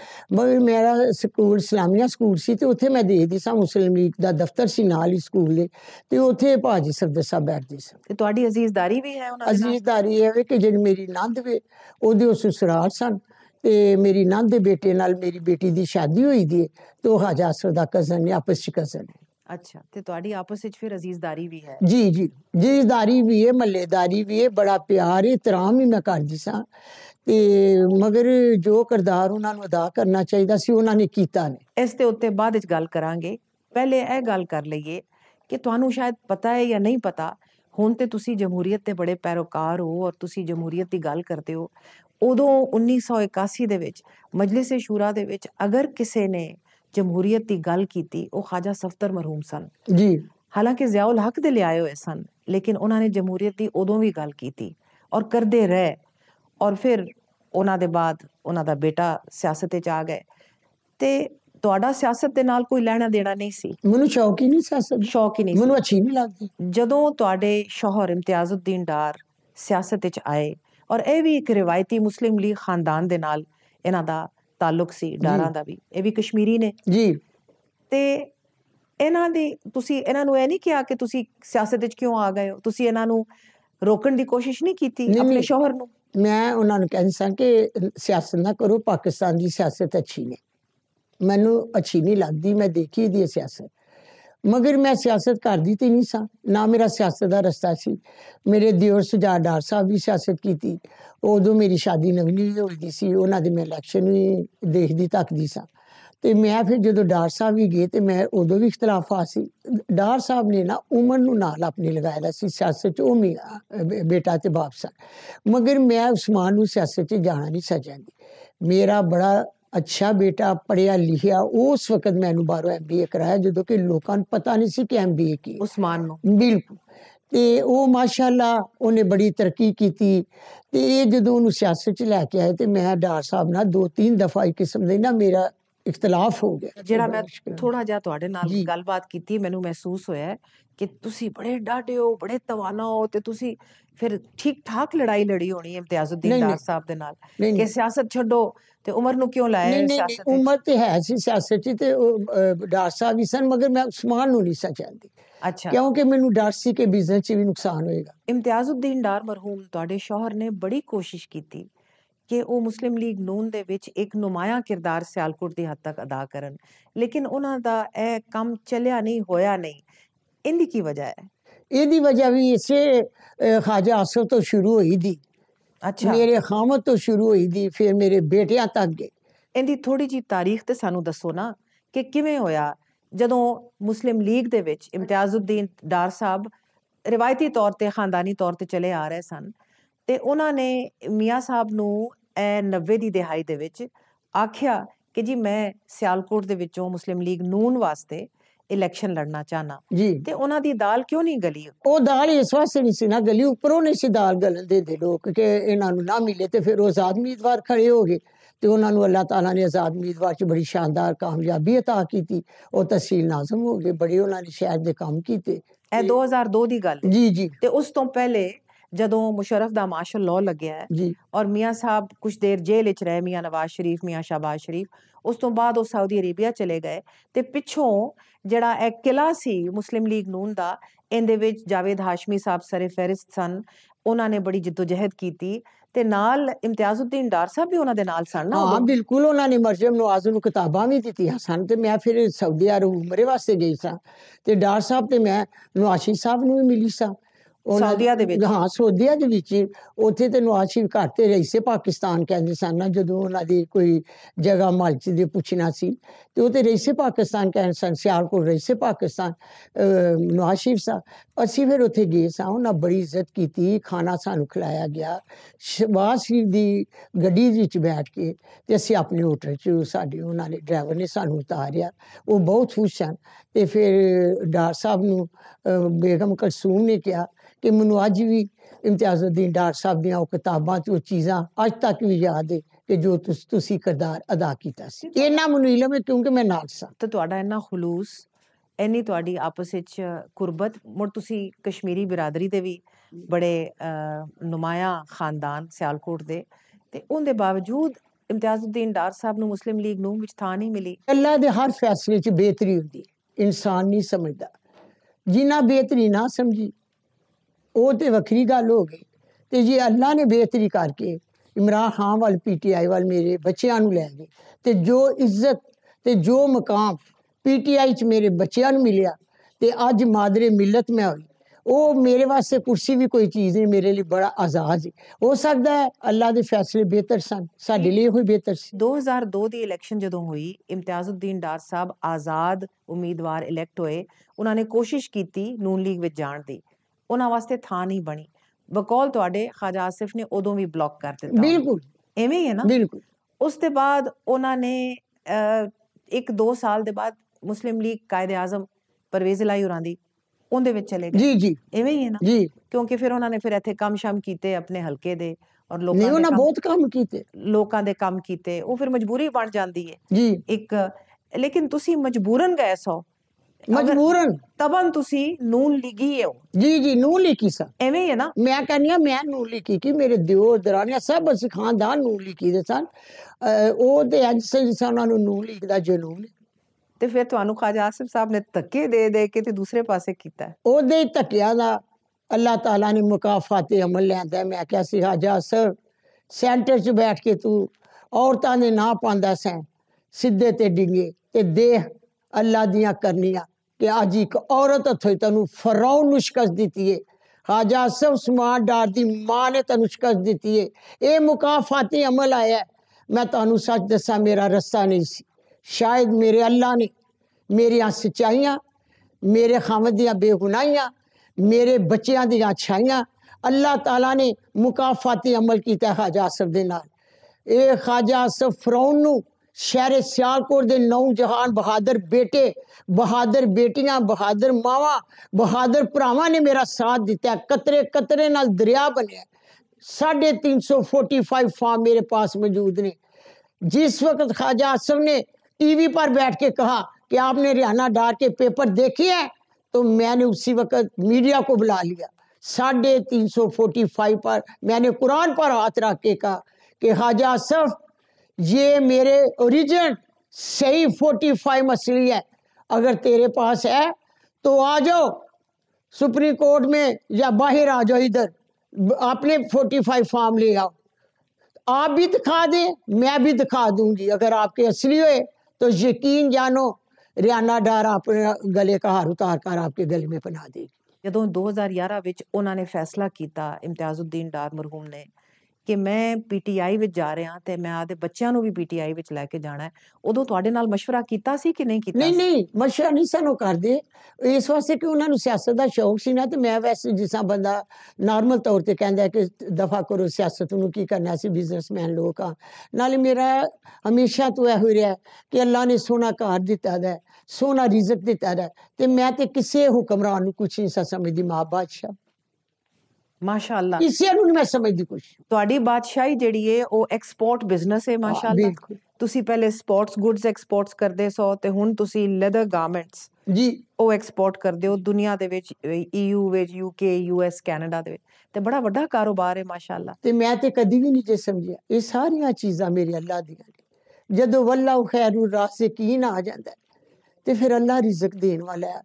ਮੇਰਾ ਸਕੂਲ ਇਸਲਾਮੀਆ ਸਕੂਲ ਸੀ ਤੇ ਉੱਥੇ ਮੈਂ ਦੇਖਦੀ ਸਾਂ ਮੁਸਲਿਮ ਲੀਗ ਦਾ ਦਫ਼ਤਰ ਸੀ ਨਾਲ ਹੀ ਸਕੂਲ ਦੇ ਤੇ ਉੱਥੇ ਭਾਜੀ ਸਰਦਾਰ ਸਾਹਿਬ ਬੈਠਦੇ ਸੀ ਤੇ ਤੁਹਾਡੀ ਅਜ਼ੀਜ਼ਦਾਰੀ ਵੀ ਹੈ ਉਹਨਾਂ ਦੀ ਅਜ਼ੀਜ਼ਦਾਰੀ ਹੈ ਕਿ ਜਿਹੜੀ ਮੇਰੀ ਨੰਦ ਵੇ ਉਹਦੇ ਉਸ ਸਰਾਰ ਸਨ ਤੇ ਮੇਰੀ ਨੰਦ ਦੇ ਬੇਟੇ ਨਾਲ ਮੇਰੀ ਬੇਟੀ ਦੀ ਸ਼ਾਦੀ ਹੋਈ ਦੀ ਤੇ ਉਹ ਹਾਜਾ ਦਾ ਕਜ਼ਨ ਨੇ ਆਪਸ ਵਿੱਚ ਕਜ਼ਨ ਨੇ ਅੱਛਾ ਤੇ ਤੁਹਾਡੀ ਆਪਸ ਵਿੱਚ ਫਿਰ ਅਜ਼ੀਜ਼ਦਾਰੀ ਵੀ ਹੈ ਜੀ ਜੀ ਜੀਜ਼ਦਾਰੀ ਵੀ ਹੈ ਮੱਲੇਦਾਰੀ ਵੀ ਹੈ ਬੜਾ ਪਿਆਰ ਇਤਰਾਮ ਹੀ ਮੈਂ ਕਰਦੀ ਸਾਂ ਤੇ ਮਗਰ ਜੋ ਕਰਦਾਰ ਉਹਨਾਂ ਨੂੰ ਅਦਾ ਕਰਨਾ ਚਾਹੀਦਾ ਸੀ ਉਹਨਾਂ ਨੇ ਕੀਤਾ ਨਹੀਂ ਇਸ ਤੇ ਉੱਤੇ ਬਾਅਦ ਵਿੱਚ ਗੱਲ ਕਰਾਂਗੇ ਪਹਿਲੇ ਇਹ ਗੱਲ ਕਰ ਲਈਏ ਕਿ ਤੁਹਾਨੂੰ ਸ਼ਾਇਦ ਪਤਾ ਹੈ ਜਾਂ ਨਹੀਂ ਪਤਾ ਹੁਣ ਤੇ ਤੁਸੀਂ ਜਮਹੂਰੀਅਤ ਤੇ ਬੜੇ ਪੈਰੋਕਾਰ ਹੋ ਔਰ ਤੁਸੀਂ ਜਮਹੂਰੀਅਤ ਦੀ ਗੱਲ ਕਰਦੇ ਹੋ ਉਦੋਂ 1981 ਦੇ ਵਿੱਚ ਮਜਲਿਸ-ਏ-ਸ਼ੂਰਾ ਦੇ ਵਿੱਚ ਅਗਰ ਕਿਸੇ ਨੇ ਜਮਹੂਰੀਅਤ ਦੀ ਗੱਲ ਕੀਤੀ ਉਹ ਖਾਜਾ ਸਫਦਰ ਮਰਹੂਮ ਸਨ ਜੀ ਹਾਲਾਂਕਿ ਜ਼ਿਆਉਲ ਹਕ ਦੇ ਲਿਆਏ ਹੋਏ ਸਨ ਲੇਕਿਨ ਉਹਨਾਂ ਨੇ ਜਮਹੂਰੀਅਤ ਦੀ ਉਦੋਂ ਵੀ ਗੱਲ ਕੀਤੀ ਔਰ ਕਰਦੇ ਰਹੇ ਔਰ ਫਿਰ ਉਹਨਾਂ ਦੇ ਬਾਅਦ ਉਹਨਾਂ ਦਾ ਬੇਟਾ ਸਿਆਸਤ ਵਿੱਚ ਆ ਗਏ ਤੇ ਤੁਹਾਡਾ ਸਿਆਸਤ ਦੇ ਨਾਲ ਕੋਈ ਲੈਣਾ ਦੇਣਾ ਨਹੀਂ ਸੀ ਮੈਨੂੰ ਸ਼ੌਕ ਹੀ ਨਹੀਂ ਸਿਆਸਤ ਸ਼ੌਕ ਹੀ ਨਹੀਂ ਮੈਨੂੰ ਅੱਛੀ ਨਹੀਂ ਲੱਗਦੀ ਜਦੋਂ ਤੁਹਾਡੇ ਸ਼ੋਹਰ ਇਮਤਿਆਜ਼ਉদ্দিন ਡਾਰ ਸਿਆਸਤ ਵਿੱਚ ਆਏ ਔਰ ਇਹ ਵੀ ਇੱਕ ਰਵਾਇਤੀ ਮੁਸਲਿਮ ਲੀਗ ਖਾਨਦਾਨ ਦੇ ਨਾਲ ਇਹਨਾਂ ਦਾ ਤਾਲੁਕ ਸੀ ਡਾਰਾਂ ਦਾ ਵੀ ਇਹ ਵੀ ਕਸ਼ਮੀਰੀ ਨੇ ਜੀ ਤੇ ਇਹਨਾਂ ਦੀ ਤੁਸੀਂ ਇਹਨਾਂ ਨੂੰ ਇਹ ਨਹੀਂ ਕਿਹਾ ਕਿ ਤੁਸੀਂ ਸਿਆਸਤ ਵਿੱਚ ਕਿਉਂ ਆ ਗਏ ਹੋ ਤੁਸੀਂ ਇਹਨਾਂ ਨੂੰ ਰੋਕਣ ਦੀ ਕੋਸ਼ਿਸ਼ ਨਹੀਂ ਕੀਤੀ ਆਪਣੇ ਸ਼ੋਹਰ ਨੂੰ ਮੈਂ ਉਹਨਾਂ ਨੂੰ ਕਹਿੰਦਾ ਸਾਂ ਕਿ ਸਿਆਸਤ ਨਾ ਕਰੋ ਪਾਕਿਸਤਾਨ ਦੀ ਸਿਆਸਤ ਅੱਛੀ ਨਹੀਂ ਮੈਨੂੰ ਅੱਛੀ ਨਹੀਂ ਲੱਗਦੀ ਮੈਂ ਦੇਖੀ ਦੀ ਸਿਆਸਤ ਮਗਰ ਮੈਂ ਸਿਆਸਤ ਕਰਦੀ ਤੇ ਨਹੀਂ ਸਾਂ ਨਾ ਮੇਰਾ ਸਿਆਸਤ ਦਾ ਰਸਤਾ ਸੀ ਮੇਰੇ ਦਿਓਰ ਸੁਜਾਤ ਡਾਰ ਸਾਹਿਬ ਵੀ ਸਿਆਸਤ ਕੀਤੀ ਉਦੋਂ ਮੇਰੀ ਸ਼ਾਦੀ ਨਵੀਂ ਹੋਈ ਸੀ ਉਹਨਾਂ ਦੇ ਮੈਂ ਇਲੈਕਸ਼ਨ ਵੀ ਦੇਖਦੀ ਤੱਕਦੀ ਸਾਂ ਤੇ ਮੈਂ ਫਿਰ ਜਦੋਂ ਡਾਰ ਸਾਹਿਬ ਵੀ ਗਏ ਤੇ ਮੈਂ ਉਦੋਂ ਵੀ ਇਖਤਲਾਫਾ ਸੀ ਡਾਰ ਸਾਹਿਬ ਨੇ ਨਾ ਉਮਰ ਨੂੰ ਨਾਲ ਆਪਣੀ ਲਗਾਇਆ ਸੀ ਸਿਆਸਤ ਚ ਉਹ ਮੀ ਬੇਟਾ ਤੇ ਬਾਪ ਸਨ ਮਗਰ ਮੈਂ ਉਸਮਾਨ ਨੂੰ ਸਿਆਸਤ ਚ ਜਾਣਾ ਨਹੀਂ ਸਜਾਂਦੀ ਮੇਰਾ ਬੜਾ ਅੱਛਾ ਬੇਟਾ ਪੜਿਆ ਲਿਖਿਆ ਉਸ ਵਕਤ ਮੈਨੂੰ ਬਾਹਰੋਂ ਐਮਬੀਏ ਕਰਾਇਆ ਜਦੋਂ ਕਿ ਲੋਕਾਂ ਨੂੰ ਪਤਾ ਨਹੀਂ ਸੀ ਕਿ ਐਮਬੀਏ ਕੀ ਉਸਮਾਨ ਨੂੰ ਬਿਲਕੁਲ ਤੇ ਉਹ ਮਾਸ਼ਾਅੱਲਾ ਉਹਨੇ ਬੜੀ ਤਰੱਕੀ ਕੀਤੀ ਤੇ ਇਹ ਜਦੋਂ ਉਹਨੂੰ ਸਿਆਸਤ 'ਚ ਲੈ ਕੇ ਆਏ ਤੇ ਮੈਂ ਡਾਰ ਸਾਹਿਬ ਨਾਲ ਦੋ ਤਿੰਨ ਦਫਾ ਇੱਕ ਕਿਸਮ ਦੇ ਨਾ ਮੇਰਾ ਇਖਤਲਾਫ ਹੋ ਗਿਆ ਜਿਹੜਾ ਮੈਂ ਥੋੜਾ ਜਿਹਾ ਤੁਹਾਡੇ ਨਾਲ ਗੱਲਬਾਤ ਕੀਤੀ ਮੈਨੂੰ ਮਹਿਸੂਸ ਹੋਇਆ ਕਿ ਤੁਸੀਂ ਬੜੇ ਡਾਢੇ ਹੋ ਬੜੇ ਤਵਾਨਾ ਹੋ ਤੇ ਤੁਸੀਂ ਫਿਰ ਠੀਕ ਠਾਕ ਲੜਾਈ ਲੜੀ ਹੋਣੀ ਇਮਤਿਆਜ਼ੁਦੀਨ ਦਾਰ ਸਾਹਿਬ ਦੇ ਨਾਲ ਕਿ ਸਿਆਸਤ ਛੱਡੋ ਤੇ ਉਮਰ ਨੂੰ ਕਿਉਂ ਲਾਇਆ ਸਿਆਸਤ ਨਹੀਂ ਉਮਰ ਤੇ ਹੈ ਸੀ ਸਿਆਸਤ ਤੇ ਡਾਰ ਸਾਹਿਬ ਵੀ ਸਨ ਮਗਰ ਮੈਂ ਉਸਮਾਨ ਨੂੰ ਨਹੀਂ ਸਚਾਂਦੀ ਅੱਛਾ ਕਿਉਂਕਿ ਮੈਨੂੰ ਡਾਰ ਸੀ ਕੇ ਬਿਜ਼ਨਸ 'ਚ ਵੀ ਨੁਕਸਾਨ ਹੋਏਗਾ ਇਮਤਿਆਜ਼ੁਦੀਨ ਡਾਰ ਮਰਹੂਮ ਤੁਹਾਡੇ ਸ਼ੋਹਰ ਨੇ ਬੜੀ ਕੋਸ਼ਿਸ਼ ਕੀਤੀ ਕਿ ਉਹ ਮੁਸਲਿਮ ਲੀਗ ਨੂਨ ਦੇ ਵਿੱਚ ਇੱਕ ਨੁਮਾਇਆ ਕਿਰਦਾਰ ਸਿਆਲਕੋਟ ਦੀ ਹੱਦ ਤੱਕ ਅਦਾ ਕਰਨ ਲੇਕਿਨ ਉਹਨਾਂ ਦਾ ਇਹ ਕੰਮ ਚੱਲਿਆ ਨਹੀਂ ਹੋਇਆ ਨਹੀਂ ਇਹਦੀ ਕੀ ਵਜ੍ਹਾ ਹੈ ਇਹਦੀ ਵਜ੍ਹਾ ਵੀ ਇਸੇ ਖਾਜਾ ਆਸਫ ਤੋਂ ਸ਼ੁਰੂ ਹੋਈ ਦੀ ਅੱਛਾ ਮੇਰੇ ਖਾਮਤ ਤੋਂ ਸ਼ੁਰੂ ਹੋਈ ਦੀ ਫਿਰ ਮੇਰੇ ਬੇਟਿਆਂ ਤੱਕ ਗਈ ਇਹਦੀ ਥੋੜੀ ਜੀ ਤਾਰੀਖ ਤੇ ਸਾਨੂੰ ਦੱਸੋ ਨਾ ਕਿ ਕਿਵੇਂ ਹੋਇਆ ਜਦੋਂ ਮੁਸਲਿਮ ਲੀਗ ਦੇ ਵਿੱਚ ਇਮਤਿਆਜ਼ਉদ্দিন ਡਾਰ ਸਾਹਿਬ ਰਵਾਇਤੀ ਤੌਰ ਤੇ ਖਾਨਦਾਨੀ ਤੌਰ ਤੇ ਚਲੇ ਆ ਰਹੇ ਸਨ ਤੇ ਉਹਨਾਂ ਨੇ ਮੀਆਂ ਸਾਹਿਬ ਨੂੰ ਐ 90 ਦੀ ਦਿਹਾਈ ਦੇ ਵਿੱਚ ਆਖਿਆ ਕਿ ਜੀ ਮੈਂ ਸਿਆਲਕੋਟ ਦੇ ਵਿੱਚੋਂ ਮੁਸਲਿਮ ਲੀਗ ਨੂਨ ਵਾਸਤੇ इलेक्शन लड़ना चाहना जी ते उन्हां दी दाल क्यों नहीं गली ओ दाल इस वास्ते नहीं सी ना गली ऊपरों ने सी दाल गल दे दे लोग के इन्हां नु ना मिले ते फिर आजाद उम्मीदवार खड़े हो गए ਤੇ ਉਹਨਾਂ ਨੂੰ ਅੱਲਾਹ ਤਾਲਾ ਨੇ ਆਜ਼ਾਦ ਉਮੀਦਵਾਰ 'ਚ ਬੜੀ ਸ਼ਾਨਦਾਰ ਕਾਮਯਾਬੀ عطا ਕੀਤੀ ਉਹ ਤਹਿਸੀਲ ਨਾਜ਼ਮ ਹੋ ਗਏ ਬੜੇ ਉਹਨਾਂ ਨੇ ਸ਼ਹਿਰ ਦੇ ਕੰਮ ਕੀਤੇ ਇਹ 2002 ਦੀ ਗੱਲ ਜੀ ਜੀ ਤੇ ਉਸ ਤੋਂ ਪਹਿਲੇ ਜਦੋਂ ਮੁਸ਼ਰਫ ਦਾ ਮਾਸ਼ਲ ਲਾਅ ਲੱਗਿਆ ਹੈ ਔਰ ਮੀਆਂ ਸਾਹਿਬ ਕੁਝ ਦੇਰ ਜੇਲ੍ਹ ਵਿੱਚ ਰਹੇ ਮੀਆਂ ਨਵਾਜ਼ ਸ਼ਰੀਫ ਮੀਆਂ ਸ਼ਾਬਾਜ਼ ਸ਼ਰੀਫ ਉਸ ਤੋਂ ਬਾਅਦ ਉਹ ਸਾਊਦੀ ਅਰੇਬੀਆ ਚਲੇ ਗਏ ਤੇ ਪਿੱਛੋਂ ਜਿਹੜਾ ਇਹ ਕਿਲਾ ਸੀ ਮੁਸਲਿਮ ਲੀਗ ਨੂਨ ਦਾ ਇਹਦੇ ਵਿੱਚ ਜਾਵੇਦ ਹਾਸ਼ਮੀ ਸਾਹਿਬ ਸਰੇ ਫਹਿਰਿਸਤ ਸਨ ਉਹਨਾਂ ਨੇ ਬੜੀ ਜਿੱਦੋ-ਜਹਿਦ ਕੀਤੀ ਤੇ ਨਾਲ ਇਮਤਿਆਜ਼ਉਦੀਨ ਡਾਰ ਸਾਹਿਬ ਵੀ ਉਹਨਾਂ ਦੇ ਨਾਲ ਸਨ ਨਾ ਹਾਂ ਬਿਲਕੁਲ ਉਹਨਾਂ ਨੇ ਮਰਜਮ ਨਵਾਜ਼ ਨੂੰ ਕਿਤਾਬਾਂ ਵੀ ਦਿੱਤੀਆਂ ਸਨ ਤੇ ਮੈਂ ਫਿਰ ਸਾਊਦੀ ਅਰਬ ਉਮਰੇ ਵਾਸਤੇ ਗਈ ਸਾਂ ਤੇ ਡਾਰ ਸਾਹਿਬ ਤੇ ਮੈਂ ਨਵਾਸ਼ੀ ਸਾਹਿਬ ਨੂੰ ਵੀ ਮਿਲੀ ਸਾਂ ਸਾਊਦੀਆ ਦੇ ਵਿੱਚ ਹਾਂ ਸਾਊਦੀਆ ਦੇ ਵਿੱਚ ਉੱਥੇ ਤੇ ਨਵਾਜ਼ ਸ਼ਰੀਫ ਘਰ ਤੇ ਰਹੀ ਸੀ ਪਾਕਿਸਤਾਨ ਕਹਿੰਦੇ ਸਨ ਜਦੋਂ ਉਹਨਾਂ ਦੀ ਕੋਈ ਜਗ੍ਹਾ ਮਾਲਚੀ ਦੇ ਪੁੱਛਣਾ ਸੀ ਤੇ ਉਹ ਤੇ ਰਹੀ ਸੀ ਪਾਕਿਸਤਾਨ ਕਹਿੰਦੇ ਸਨ ਸਿਆਲਕੋਟ ਰਹੀ ਸੀ ਪਾਕਿਸਤਾਨ ਨਵਾਜ਼ ਸ਼ਰੀਫ ਸਾਹਿਬ ਅਸੀਂ ਫਿਰ ਉੱਥੇ ਗਏ ਸਾਂ ਉਹਨਾਂ ਬੜੀ ਇੱਜ਼ਤ ਕੀਤੀ ਖਾਣਾ ਸਾਨੂੰ ਖਿਲਾਇਆ ਗਿਆ ਸ਼ਬਾਜ਼ ਸ਼ਰੀਫ ਦੀ ਗੱਡੀ ਵਿੱਚ ਬੈਠ ਕੇ ਤੇ ਅਸੀਂ ਆਪਣੇ ਹੋਟਲ 'ਚ ਸਾਡੇ ਉਹਨਾਂ ਨੇ ਡਰਾਈਵਰ ਨੇ ਸਾਨੂੰ ਉਤਾਰਿਆ ਉਹ ਬਹੁਤ ਖੁਸ਼ ਸਨ ਤੇ ਫਿਰ ਡਾਕਟਰ ਸਾਹਿਬ ਨੂੰ ਬੇਗਮ ਕਲਸੂਮ ਨੇ ਕਿਹਾ ਕਿ ਮੈਨੂੰ ਅੱਜ ਵੀ ਇਮਤਿਆਜ਼ਉਦੀਨ ਡਾਰ ਸਾਹਿਬ ਦੀਆਂ ਉਹ ਕਿਤਾਬਾਂ ਤੇ ਉਹ ਚੀਜ਼ਾਂ ਅੱਜ ਤੱਕ ਵੀ ਯਾਦ ਹੈ ਕਿ ਜੋ ਤੁਸੀਂ ਕਿਰਦਾਰ ਅਦਾ ਕੀਤਾ ਸੀ ਇਹਨਾਂ ਮੈਨੂੰ ਇਲਮ ਹੈ ਕਿਉਂਕਿ ਮੈਂ ਨਾਲ ਸਾਂ ਤੇ ਤੁਹਾਡਾ ਇੰਨਾ ਖਲੂਸ ਐਨੀ ਤੁਹਾਡੀ ਆਪਸ ਵਿੱਚ ਕੁਰਬਤ ਮੁਰ ਤੁਸੀਂ ਕਸ਼ਮੀਰੀ ਬਰਾਦਰੀ ਦੇ ਵੀ ਬੜੇ ਨੁਮਾਇਆ ਖਾਨਦਾਨ ਸਿਆਲਕੋਟ ਦੇ ਤੇ ਉਹਦੇ ਬਾਵਜੂਦ ਇਮਤਿਆਜ਼ਉਦੀਨ ਡਾਰ ਸਾਹਿਬ ਨੂੰ ਮੁਸਲਿਮ ਲੀਗ ਨੂੰ ਵਿੱਚ ਥਾਂ ਨਹੀਂ ਮਿਲੀ ਅੱਲਾ ਦੇ ਹਰ ਫੈਸਲੇ 'ਚ ਬਿਹਤਰੀ ਹੁੰਦੀ ਹੈ ਇਨਸਾਨ ਨਹੀਂ ਸਮਝਦਾ ਜਿਨ੍ਹਾਂ ਬਿਹਤਰੀ ਨਾ ਸਮਝੀ ਉਹ ਤੇ ਵੱਖਰੀ ਗੱਲ ਹੋ ਗਈ ਤੇ ਜੇ ਅੱਲਾ ਨੇ ਬਿਹਤਰੀ ਕਰਕੇ ਇਮਰਾਨ ਖਾਨ ਵਾਲ ਪੀਟੀਆਈ ਵਾਲ ਮੇਰੇ ਬੱਚਿਆਂ ਨੂੰ ਲੈ ਗਏ ਤੇ ਜੋ ਇੱਜ਼ਤ ਤੇ ਜੋ ਮਕਾਮ ਪੀਟੀਆਈ ਚ ਮੇਰੇ ਬੱਚਿਆਂ ਨੂੰ ਮਿਲਿਆ ਤੇ ਅੱਜ ਮਾਦਰੇ ਮਿਲਤ ਮੈਂ ਹੋਈ ਉਹ ਮੇਰੇ ਵਾਸਤੇ ਕੁਰਸੀ ਵੀ ਕੋਈ ਚੀਜ਼ ਨਹੀਂ ਮੇਰੇ ਲਈ ਬੜਾ ਆਜ਼ਾਦ ਹੈ ਹੋ ਸਕਦਾ ਹੈ ਅੱਲਾ ਦੇ ਫੈਸਲੇ ਬਿਹਤਰ ਸਨ ਸਾਡੇ ਲਈ ਹੋਈ ਬਿਹਤਰ ਸੀ 2002 ਦੀ ਇਲੈਕਸ਼ਨ ਜਦੋਂ ਹੋਈ ਇਮਤਿਆਜ਼ਉদ্দিন ਡਾਰ ਸਾਹਿਬ ਆਜ਼ਾਦ ਉਮੀਦਵਾਰ ਇਲੈਕਟ ਹੋਏ ਉਹਨਾਂ ਨੇ ਕੋਸ਼ਿਸ਼ ਕੀਤੀ ਨੂਨ ਲੀਗ ਵਿੱਚ ਜਾਣ ਦੀ ਉਹਨਾਂ ਵਾਸਤੇ ਥਾਂ ਨਹੀਂ ਬਣੀ ਬਕੌਲ ਤੁਹਾਡੇ ਖਾਜਾ ਆਸਿਫ ਨੇ ਉਦੋਂ ਵੀ ਬਲੌਕ ਕਰ ਦਿੱਤਾ ਬਿਲਕੁਲ ਐਵੇਂ ਹੀ ਹੈ ਨਾ ਬਿਲਕੁਲ ਉਸ ਤੋਂ ਬਾਅਦ ਉਹਨਾਂ ਨੇ ਇੱਕ ਦੋ ਸਾਲ ਦੇ ਬਾਅਦ ਮੁਸਲਿਮ ਲੀਗ ਕਾਇਦ ਆਜ਼ਮ ਪਰਵੇਜ਼ ਲਾਈ ਉਰਾਂਦੀ ਉਹਦੇ ਵਿੱਚ ਚਲੇ ਗਏ ਜੀ ਜੀ ਐਵੇਂ ਹੀ ਹੈ ਨਾ ਜੀ ਕਿਉਂਕਿ ਫਿਰ ਉਹਨਾਂ ਨੇ ਫਿਰ ਇੱਥੇ ਕੰਮ ਸ਼ਾਮ ਕੀਤੇ ਆਪਣੇ ਹਲਕੇ ਦੇ ਔਰ ਲੋਕਾਂ ਨੇ ਉਹਨਾਂ ਬਹੁਤ ਕੰਮ ਕੀਤੇ ਲੋਕਾਂ ਦੇ ਕੰਮ ਕੀਤੇ ਉਹ ਫਿਰ ਮਜਬੂਰੀ ਬਣ ਜਾਂਦੀ ਹੈ ਜੀ ਇੱਕ ਲੇਕਿਨ ਤੁਸੀਂ ਮਜਬੂਰਨ ਗਏ ਸੋ ਮਜਬੂਰਨ ਤਬਨ ਤੁਸੀਂ ਨੂਨ ਲਿਗੀ ਹੋ ਜੀ ਜੀ ਨੂਨ ਲਿਕੀ ਸਾ ਐਵੇਂ ਹੀ ਹੈ ਨਾ ਮੈਂ ਕਹਿੰਨੀ ਆ ਮੈਂ ਨੂਨ ਲਿਕੀ ਕੀ ਮੇਰੇ ਦਿਓਰ ਦਰਾਨੀਆਂ ਸਭ ਅਸੀਂ ਖਾਨਦਾਨ ਨੂਨ ਲਿਕੀ ਦੇ ਸਨ ਉਹ ਤੇ ਅੱਜ ਸਹੀ ਸਾ ਉਹਨਾਂ ਨੂੰ ਨੂਨ ਲਿਕਦਾ ਜਨੂਨ ਤੇ ਫਿਰ ਤੁਹਾਨੂੰ ਖਾਜਾ ਆਸਿਫ ਸਾਹਿਬ ਨੇ ਧੱਕੇ ਦੇ ਦੇ ਕੇ ਤੇ ਦੂਸਰੇ ਪਾਸੇ ਕੀਤਾ ਉਹਦੇ ਧੱਕਿਆਂ ਦਾ ਅੱਲਾਹ ਤਾਲਾ ਨੇ ਮੁਕਾਫਾਤ ਅਮਲ ਲੈਂਦਾ ਮੈਂ ਕਿਹਾ ਸੀ ਹਾਜਾ ਸਰ ਸੈਂਟਰ 'ਚ ਬੈਠ ਕੇ ਤੂੰ ਔਰਤਾਂ ਦੇ ਨਾਂ ਪਾਉਂਦਾ ਸੈਂ ਸਿੱਧੇ ਤੇ ਡਿੰਗੇ ਤੇ ਦੇਹ अल्लाह दिया करनिया कि अज एक औरत हथोई तेन फराओ नु दी है खाजा सब समान डार की माँ ने तेन शिकस्त दी है ये मुकाफाती अमल आया मैं तहूँ सच दसा मेरा रस्ता नहीं सी शायद मेरे अल्लाह ने मेरिया सच्चाइयाँ मेरे खामद दिया बेगुनाइया मेरे बच्चों दिया अच्छाइया अल्लाह तला ने मुकाफाती अमल किया खाजा असफ के नाल ये खाजा असफ शहर सियालकोट के नौ जहान बहादुर बेटे बहादुर बेटियां बहादुर मावा बहादुर भरावान ने मेरा साथ दिता कतरे कतरे नाल दरिया बनया साढ़े तीन सौ फोर्टी फाइव फार्म मेरे पास मौजूद ने जिस वक्त ख्वाजा आसफ ने टीवी पर बैठ के कहा कि आपने रिहाना डार के पेपर देखे हैं तो मैंने उसी वक्त मीडिया को बुला लिया साढ़े तीन सौ फोर्टी फाइव पर मैंने कुरान पर हाथ रख के कहा कि ख्वाजा आसफ ये मेरे ओरिजिन सही फोर्टी फाइव मछली है अगर तेरे पास है तो आ जाओ सुप्रीम कोर्ट में या बाहर आ जाओ इधर आपने फोर्टी फाइव फार्म ले आओ आप भी दिखा दें मैं भी दिखा दूंगी अगर आपके असली हुए तो यकीन जानो रियाना डार अपने गले का हार उतार कर आपके गले में पहना देगी जो दो हज़ार ग्यारह उन्होंने फैसला किया इम्तियाजुद्दीन डार मरहूम ने ਕਿ ਮੈਂ ਪੀਟੀਆਈ ਵਿੱਚ ਜਾ ਰਿਹਾ ਤੇ ਮੈਂ ਆਦੇ ਬੱਚਿਆਂ ਨੂੰ ਵੀ ਪੀਟੀਆਈ ਵਿੱਚ ਲੈ ਕੇ ਜਾਣਾ ਉਦੋਂ ਤੁਹਾਡੇ ਨਾਲ مشورہ ਕੀਤਾ ਸੀ ਕਿ ਨਹੀਂ ਕੀਤਾ ਨਹੀਂ ਨਹੀਂ مشورہ ਨਹੀਂ ਸਾਨੂੰ ਕਰਦੇ ਇਸ ਵਾਸਤੇ ਕਿ ਉਹਨਾਂ ਨੂੰ ਸਿਆਸਤ ਦਾ ਸ਼ੌਕ ਸੀ ਨਾ ਤੇ ਮੈਂ ਵੈਸੇ ਜਿਸਾ ਬੰਦਾ ਨਾਰਮਲ ਤੌਰ ਤੇ ਕਹਿੰਦਾ ਕਿ ਦਫਾ ਕਰੋ ਸਿਆਸਤ ਨੂੰ ਕੀ ਕਰਨਾ ਸੀ ਬਿਜ਼ਨਸਮੈਨ ਲੋਕ ਆ ਨਾਲੇ ਮੇਰਾ ਹਮੇਸ਼ਾ ਤੋਂ ਇਹ ਹੋ ਰਿਹਾ ਕਿ ਅੱਲਾ ਨੇ ਸੋਨਾ ਘਾਰ ਦਿੱਤਾ ਦਾ ਸੋਨਾ ਰਿਜ਼ਕ ਦਿੱਤਾ ਦਾ ਤੇ ਮੈਂ ਤੇ ਕਿਸੇ ਹੁਕਮਰਾਨ ਨੂੰ ਕੁਝ ਨਹੀਂ ਸਮਝਦੀ ਮਾਂ ਬਾਦਸ਼ਾਹ ਮਾਸ਼ਾਅल्लाह ਇਸੇ ਨੂੰ ਮੈਂ ਸਮਝਦੀ ਕੁਛ ਤੁਹਾਡੀ ਬਾਦਸ਼ਾਹੀ ਜਿਹੜੀ ਏ ਉਹ ਐਕਸਪੋਰਟ ਬਿਜ਼ਨਸ ਏ ਮਾਸ਼ਾਅੱਲਾ ਤੁਸੀਂ ਪਹਿਲੇ ਸਪੋਰਟਸ ਗੁੱਡਸ ਐਕਸਪੋਰਟਸ ਕਰਦੇ ਸੋ ਤੇ ਹੁਣ ਤੁਸੀਂ ਲੈਦਰ ਗਾਰਮੈਂਟਸ ਜੀ ਉਹ ਐਕਸਪੋਰਟ ਕਰਦੇ ਹੋ ਦੁਨੀਆ ਦੇ ਵਿੱਚ ਈਯੂ ਵਿੱਚ ਯੂਕੇ ਯੂਐਸ ਕੈਨੇਡਾ ਦੇ ਵਿੱਚ ਤੇ ਬੜਾ ਵੱਡਾ ਕਾਰੋਬਾਰ ਹੈ ਮਾਸ਼ਾਅੱਲਾ ਤੇ ਮੈਂ ਤੇ ਕਦੀ ਵੀ ਨਹੀਂ ਜੇ ਸਮਝਿਆ ਇਹ ਸਾਰੀਆਂ ਚੀਜ਼ਾਂ ਮੇਰੇ ਅੱਲਾ ਦੀਆਂ ਨੇ ਜਦੋਂ ਵੱਲਾਹ ਖੈਰੂ ਰਾਜ਼ਕੀਨ ਆ ਜਾਂਦਾ ਤੇ ਫਿਰ ਅੱਲਾ ਰਿਜ਼ਕ ਦੇਣ ਵਾਲਾ ਹੈ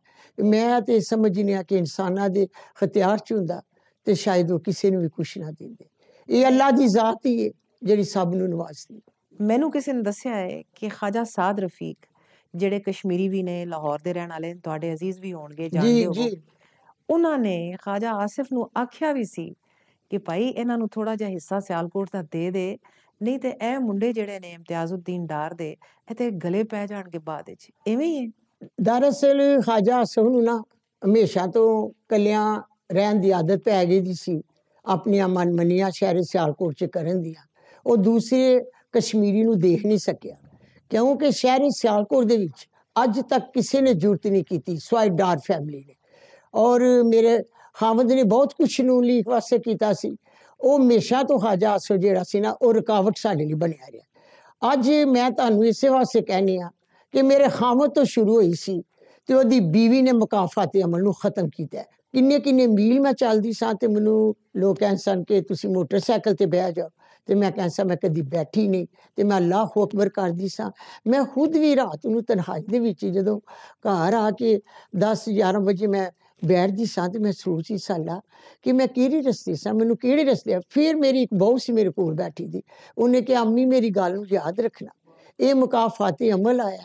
ਮੈਂ ਤੇ ਸਮਝਨੇ ਆ ਕਿ ਇਨਸਾਨਾਂ ਦੇ ਖਤਿਆਰ ਚ ਹੁੰਦਾ ਤੇ ਸ਼ਾਇਦ ਉਹ ਕਿਸੇ ਨੂੰ ਵੀ ਕੁਛ ਨਾ ਦਿੰਦੇ ਇਹ ਅੱਲਾ ਦੀ ਜ਼ਾਤ ਹੀ ਹੈ ਜਿਹੜੀ ਸਭ ਨੂੰ ਨਵਾਜ਼ਦੀ ਮੈਨੂੰ ਕਿਸੇ ਨੇ ਦੱਸਿਆ ਹੈ ਕਿ ਖਾਜਾ ਸਾਦ ਰਫੀਕ ਜਿਹੜੇ ਕਸ਼ਮੀਰੀ ਵੀ ਨੇ ਲਾਹੌਰ ਦੇ ਰਹਿਣ ਵਾਲੇ ਤੁਹਾਡੇ ਅਜ਼ੀਜ਼ ਵੀ ਹੋਣਗੇ ਜਾਣਦੇ ਹੋ ਉਹਨਾਂ ਨੇ ਖਾਜਾ ਆਸਿਫ ਨੂੰ ਆਖਿਆ ਵੀ ਸੀ ਕਿ ਭਾਈ ਇਹਨਾਂ ਨੂੰ ਥੋੜਾ ਜਿਹਾ ਹਿੱਸਾ ਸਿਆਲਕੋਟ ਦਾ ਦੇ ਦੇ ਨਹੀਂ ਤੇ ਇਹ ਮੁੰਡੇ ਜਿਹੜੇ ਨੇ ਇਮਤਿਆਜ਼ਉਦੀਨ ਡਾਰ ਦੇ ਇਹ ਤੇ ਗਲੇ ਪੈ ਜਾਣਗੇ ਬਾਅਦ ਵਿੱਚ ਐਵੇਂ ਹੀ ਹੈ ਦਰਅਸਲ ਖਾਜਾ ਆਸਿਫ ਨੂੰ ਨਾ ਹਮੇਸ਼ਾ ਤੋਂ ਕਲਿਆਂ ਰਹਿਣ ਦੀ ਆਦਤ ਪੈ ਗਈ ਦੀ ਸੀ ਆਪਣੀਆਂ ਮਨਮਨੀਆਂ ਸ਼ਹਿਰ ਸਿਆਲਕੋਟ 'ਚ ਕਰਨ ਦੀਆਂ ਉਹ ਦੂਸਰੇ ਕਸ਼ਮੀਰੀ ਨੂੰ ਦੇਖ ਨਹੀਂ ਸਕਿਆ ਕਿਉਂਕਿ ਸ਼ਹਿਰ ਸਿਆਲਕੋਟ ਦੇ ਵਿੱਚ ਅੱਜ ਤੱਕ ਕਿਸੇ ਨੇ ਜ਼ਰੂਰਤ ਨਹੀਂ ਕੀਤੀ ਸਵਾਈ ਡਾਰ ਫੈਮਿਲੀ ਨੇ ਔਰ ਮੇਰੇ ਖਾਵੰਦ ਨੇ ਬਹੁਤ ਕੁਝ ਨੂੰ ਲੀਕ ਵਾਸਤੇ ਕੀਤਾ ਸੀ ਉਹ ਹਮੇਸ਼ਾ ਤੋਂ ਹਾਜਾ ਆਸੋ ਜਿਹੜਾ ਸੀ ਨਾ ਉਹ ਰੁਕਾਵਟ ਸਾਡੇ ਲਈ ਬਣਿਆ ਰਿਹਾ ਅੱਜ ਮੈਂ ਤੁਹਾਨੂੰ ਇਸੇ ਵਾਸਤੇ ਕਹਿਣੀ ਆ ਕਿ ਮੇਰੇ ਖਾਵੰਦ ਤੋਂ ਸ਼ੁਰੂ ਹੋਈ ਸੀ ਤੇ ਉਹਦੀ ਬੀਵੀ ਨੇ ਮੁਕਾਫਾਤ ਅਮਲ ਨੂੰ ਖਤਮ ਕੀਤਾ ਕਿੰਨੇ ਕਿੰਨੇ ਮੀਲ ਮੈਂ ਚੱਲਦੀ ਸਾਂ ਤੇ ਮੈਨੂੰ ਲੋਕ ਕਹਿੰਦੇ ਸਨ ਕਿ ਤੁਸੀਂ ਮੋਟਰਸਾਈਕਲ ਤੇ ਬਹਿ ਜਾਓ ਤੇ ਮੈਂ ਕਹਿੰਦਾ ਸਾਂ ਮੈਂ ਕਦੀ ਬੈਠੀ ਨਹੀਂ ਤੇ ਮੈਂ ਅੱਲਾਹ ਅਕਬਰ ਕਰਦੀ ਸਾਂ ਮੈਂ ਖੁਦ ਵੀ ਰਾਤ ਨੂੰ ਤਨਹਾਈ ਦੇ ਵਿੱਚ ਜਦੋਂ ਘਰ ਆ ਕੇ 10 11 ਵਜੇ ਮੈਂ ਬੈਠਦੀ ਸਾਂ ਤੇ ਮੈਂ ਸੋਚੀ ਸਾਲਾ ਕਿ ਮੈਂ ਕਿਹੜੇ ਰਸਤੇ ਸਾਂ ਮੈਨੂੰ ਕਿਹੜੇ ਰਸਤੇ ਫਿਰ ਮੇਰੀ ਇੱਕ ਬਹੁ ਸੀ ਮੇਰੇ ਕੋਲ ਬੈਠੀ ਦੀ ਉਹਨੇ ਕਿਹਾ ਅੰਮੀ ਮੇਰੀ ਗੱਲ ਨੂੰ ਯਾਦ ਰੱਖਣਾ ਇਹ ਮੁਕਾਫਾਤੀ ਅਮਲ ਆਇਆ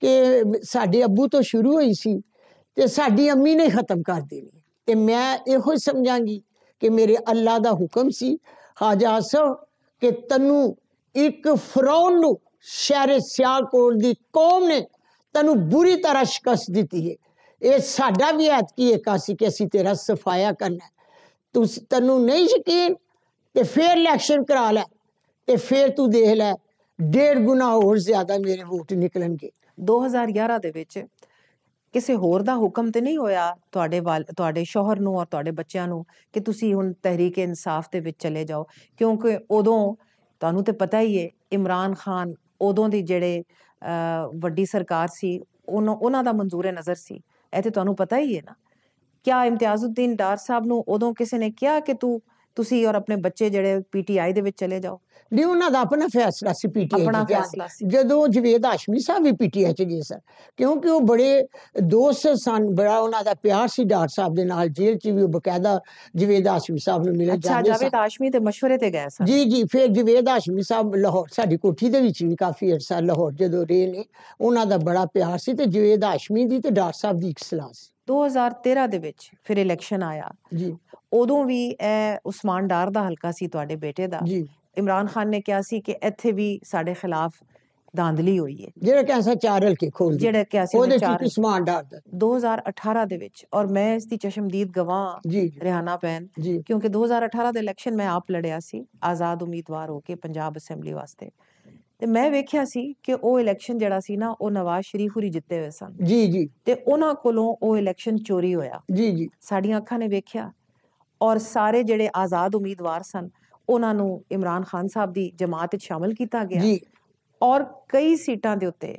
ਕਿ ਸਾਡੇ ਅੱਬੂ ਤੋਂ ਸ਼ੁਰੂ ਹੋਈ ਸੀ ਤੇ ਸਾਡੀ ਅੰਮੀ ਨੇ ਖਤਮ ਕਰ ਦੇਣੀ ਤੇ ਮੈਂ ਇਹੋ ਸਮਝਾਂਗੀ ਕਿ ਮੇਰੇ ਅੱਲਾ ਦਾ ਹੁਕਮ ਸੀ ਹਾਜਾ ਸੋ ਕਿ ਤੈਨੂੰ ਇੱਕ ਫਰਾਉਨ ਨੂੰ ਸ਼ਹਿਰ ਕੋਲ ਦੀ ਕੌਮ ਨੇ ਤੈਨੂੰ ਬੁਰੀ ਤਰ੍ਹਾਂ ਸ਼ਿਕਸਤ ਦਿੱਤੀ ਹੈ ਇਹ ਸਾਡਾ ਵੀ ਕੀ ਇੱਕ ਆਸੀ ਕਿ ਅਸੀਂ ਤੇਰਾ ਸਫਾਇਆ ਕਰਨਾ ਤੂੰ ਤੈਨੂੰ ਨਹੀਂ ਯਕੀਨ ਤੇ ਫੇਰ ਇਲੈਕਸ਼ਨ ਕਰਾ ਲੈ ਤੇ ਫੇਰ ਤੂੰ ਦੇਖ ਲੈ ਡੇਢ ਗੁਣਾ ਹੋਰ ਜ਼ਿਆਦਾ ਮੇਰੇ ਵੋਟ ਨਿਕਲਣਗੇ 2011 ਦੇ ਵਿੱਚ ਕਿਸੇ ਹੋਰ ਦਾ ਹੁਕਮ ਤੇ ਨਹੀਂ ਹੋਇਆ ਤੁਹਾਡੇ ਤੁਹਾਡੇ ਸ਼ੋਹਰ ਨੂੰ ਔਰ ਤੁਹਾਡੇ ਬੱਚਿਆਂ ਨੂੰ ਕਿ ਤੁਸੀਂ ਹੁਣ ਤਹਿਰੀਕ ਇਨਸਾਫ ਦੇ ਵਿੱਚ ਚਲੇ ਜਾਓ ਕਿਉਂਕਿ ਉਦੋਂ ਤੁਹਾਨੂੰ ਤੇ ਪਤਾ ਹੀ ਹੈ ਇਮਰਾਨ ਖਾਨ ਉਦੋਂ ਦੀ ਜਿਹੜੇ ਵੱਡੀ ਸਰਕਾਰ ਸੀ ਉਹਨਾਂ ਉਹਨਾਂ ਦਾ ਮਨਜ਼ੂਰੇ ਨਜ਼ਰ ਸੀ ਇਹ ਤੇ ਤੁਹਾਨੂੰ ਪਤਾ ਹੀ ਹੈ ਨਾ ਕਿਆ ਇਮਤੀਆਜ਼ਉਦੀਨ ਡਾਰ ਸਾਹਿਬ ਨੂੰ ਉਦੋਂ ਕਿਸੇ ਨੇ ਕਿਹਾ ਕਿ ਤੂੰ ਤੁਸੀਂ ਔਰ ਆਪਣੇ ਬੱਚੇ ਜਿਹੜੇ ਪੀਟੀਆਈ ਦੇ ਵਿੱਚ ਚਲੇ ਜਾਓ ਨਹੀਂ ਉਹਨਾਂ ਦਾ ਆਪਣਾ ਫੈਸਲਾ ਸੀ ਪੀਟੀਆਈ ਆਪਣਾ ਫੈਸਲਾ ਸੀ ਜਦੋਂ ਜਵੇਦ ਹਾਸ਼ਮੀ ਸਾਹਿਬ ਵੀ ਪੀਟੀਆਈ ਚ ਗਏ ਸਰ ਕਿਉਂਕਿ ਉਹ ਬੜੇ ਦੋਸਤ ਸਨ ਬੜਾ ਉਹਨਾਂ ਦਾ ਪਿਆਰ ਸੀ ਡਾਕਟਰ ਸਾਹਿਬ ਦੇ ਨਾਲ ਜੇਲ੍ਹ ਚ ਵੀ ਉਹ ਬਕਾਇਦਾ ਜਵੇਦ ਹਾਸ਼ਮੀ ਸਾਹਿਬ ਨੂੰ ਮਿਲਣ ਜਾਂਦੇ ਸਨ ਅੱਛਾ ਜਵੇਦ ਹਾਸ਼ਮੀ ਤੇ ਮਸ਼ਵਰੇ ਤੇ ਗਏ ਸਨ ਜੀ ਜੀ ਫਿਰ ਜਵੇਦ ਹਾਸ਼ਮੀ ਸਾਹਿਬ ਲਾਹੌਰ ਸਾਡੀ ਕੋਠੀ ਦੇ ਵਿੱਚ ਵੀ ਕਾਫੀ ਅਰਸਾ ਲਾਹੌਰ ਜਦੋਂ ਰਹੇ ਨੇ ਉਹਨਾਂ ਦਾ ਬੜਾ ਪਿਆਰ ਸੀ ਤੇ ਜਵੇਦ ਹਾਸ਼ਮੀ ਦੀ ਤੇ ਡਾਕਟਰ ਸਾਹਿਬ ਦੀ ਇੱਕ ਸਲਾਹ ਸੀ 2013 ਦੇ ਵਿੱਚ ਫਿਰ ਇਲੈਕਸ਼ਨ ਆਇਆ ਜੀ ਉਦੋਂ ਵੀ ਇਹ ਉਸਮਾਨ ਡਾਰ ਦਾ ਹਲਕਾ ਸੀ ਤੁਹਾਡੇ ਬੇਟੇ ਦਾ ਜੀ ਇਮਰਾਨ ਖਾਨ ਨੇ ਕਿਹਾ ਸੀ ਕਿ ਇੱਥੇ ਵੀ ਸਾਡੇ ਖਿਲਾਫ ਦਾਂਦਲੀ ਹੋਈ ਹੈ ਜਿਹੜਾ ਕਿਹਾ ਸੀ ਚਾਰ ਹਲਕੇ ਖੋਲ ਜਿਹੜਾ ਕਿਹਾ ਸੀ ਉਹਦੇ ਵਿੱਚ ਉਸਮਾਨ ਡਾਰ ਦਾ 2018 ਦੇ ਵਿੱਚ ਔਰ ਮੈਂ ਇਸ ਦੀ ਚਸ਼ਮਦੀਦ ਗਵਾਹ ਰਿਹਾਨਾ ਪੈਨ ਕਿਉਂਕਿ 2018 ਦੇ ਇਲੈਕਸ਼ਨ ਮੈਂ ਆਪ ਲੜਿਆ ਸੀ ਆਜ਼ਾਦ ਉਮੀਦਵਾਰ ਹੋ ਕੇ ਪੰਜਾਬ ਅਸੈਂਬਲੀ ਵਾਸਤੇ ਤੇ ਮੈਂ ਵੇਖਿਆ ਸੀ ਕਿ ਉਹ ਇਲੈਕਸ਼ਨ ਜਿਹੜਾ ਸੀ ਨਾ ਉਹ ਨਵਾਜ਼ ਸ਼ਰੀਫ ਹੁਰੀ ਜਿੱਤੇ ਹੋਏ ਸਨ ਜੀ ਜੀ ਤੇ ਉਹਨਾਂ ਕੋਲੋਂ ਉਹ ਇਲੈਕਸ਼ਨ ਚੋਰੀ ਹੋਇਆ ਜੀ ਜੀ ਸਾਡੀਆਂ ਅੱਖਾਂ ਨੇ ਵੇਖਿਆ ਔਰ ਸਾਰੇ ਜਿਹੜੇ ਆਜ਼ਾਦ ਉਮੀਦਵਾਰ ਸਨ ਉਹਨਾਂ ਨੂੰ ਇਮਰਾਨ ਖਾਨ ਸਾਹਿਬ ਦੀ ਜਮਾਤ ਵਿੱਚ ਸ਼ਾਮਲ ਕੀਤਾ ਗਿਆ ਜੀ ਔਰ ਕਈ ਸੀਟਾਂ ਦੇ ਉੱਤੇ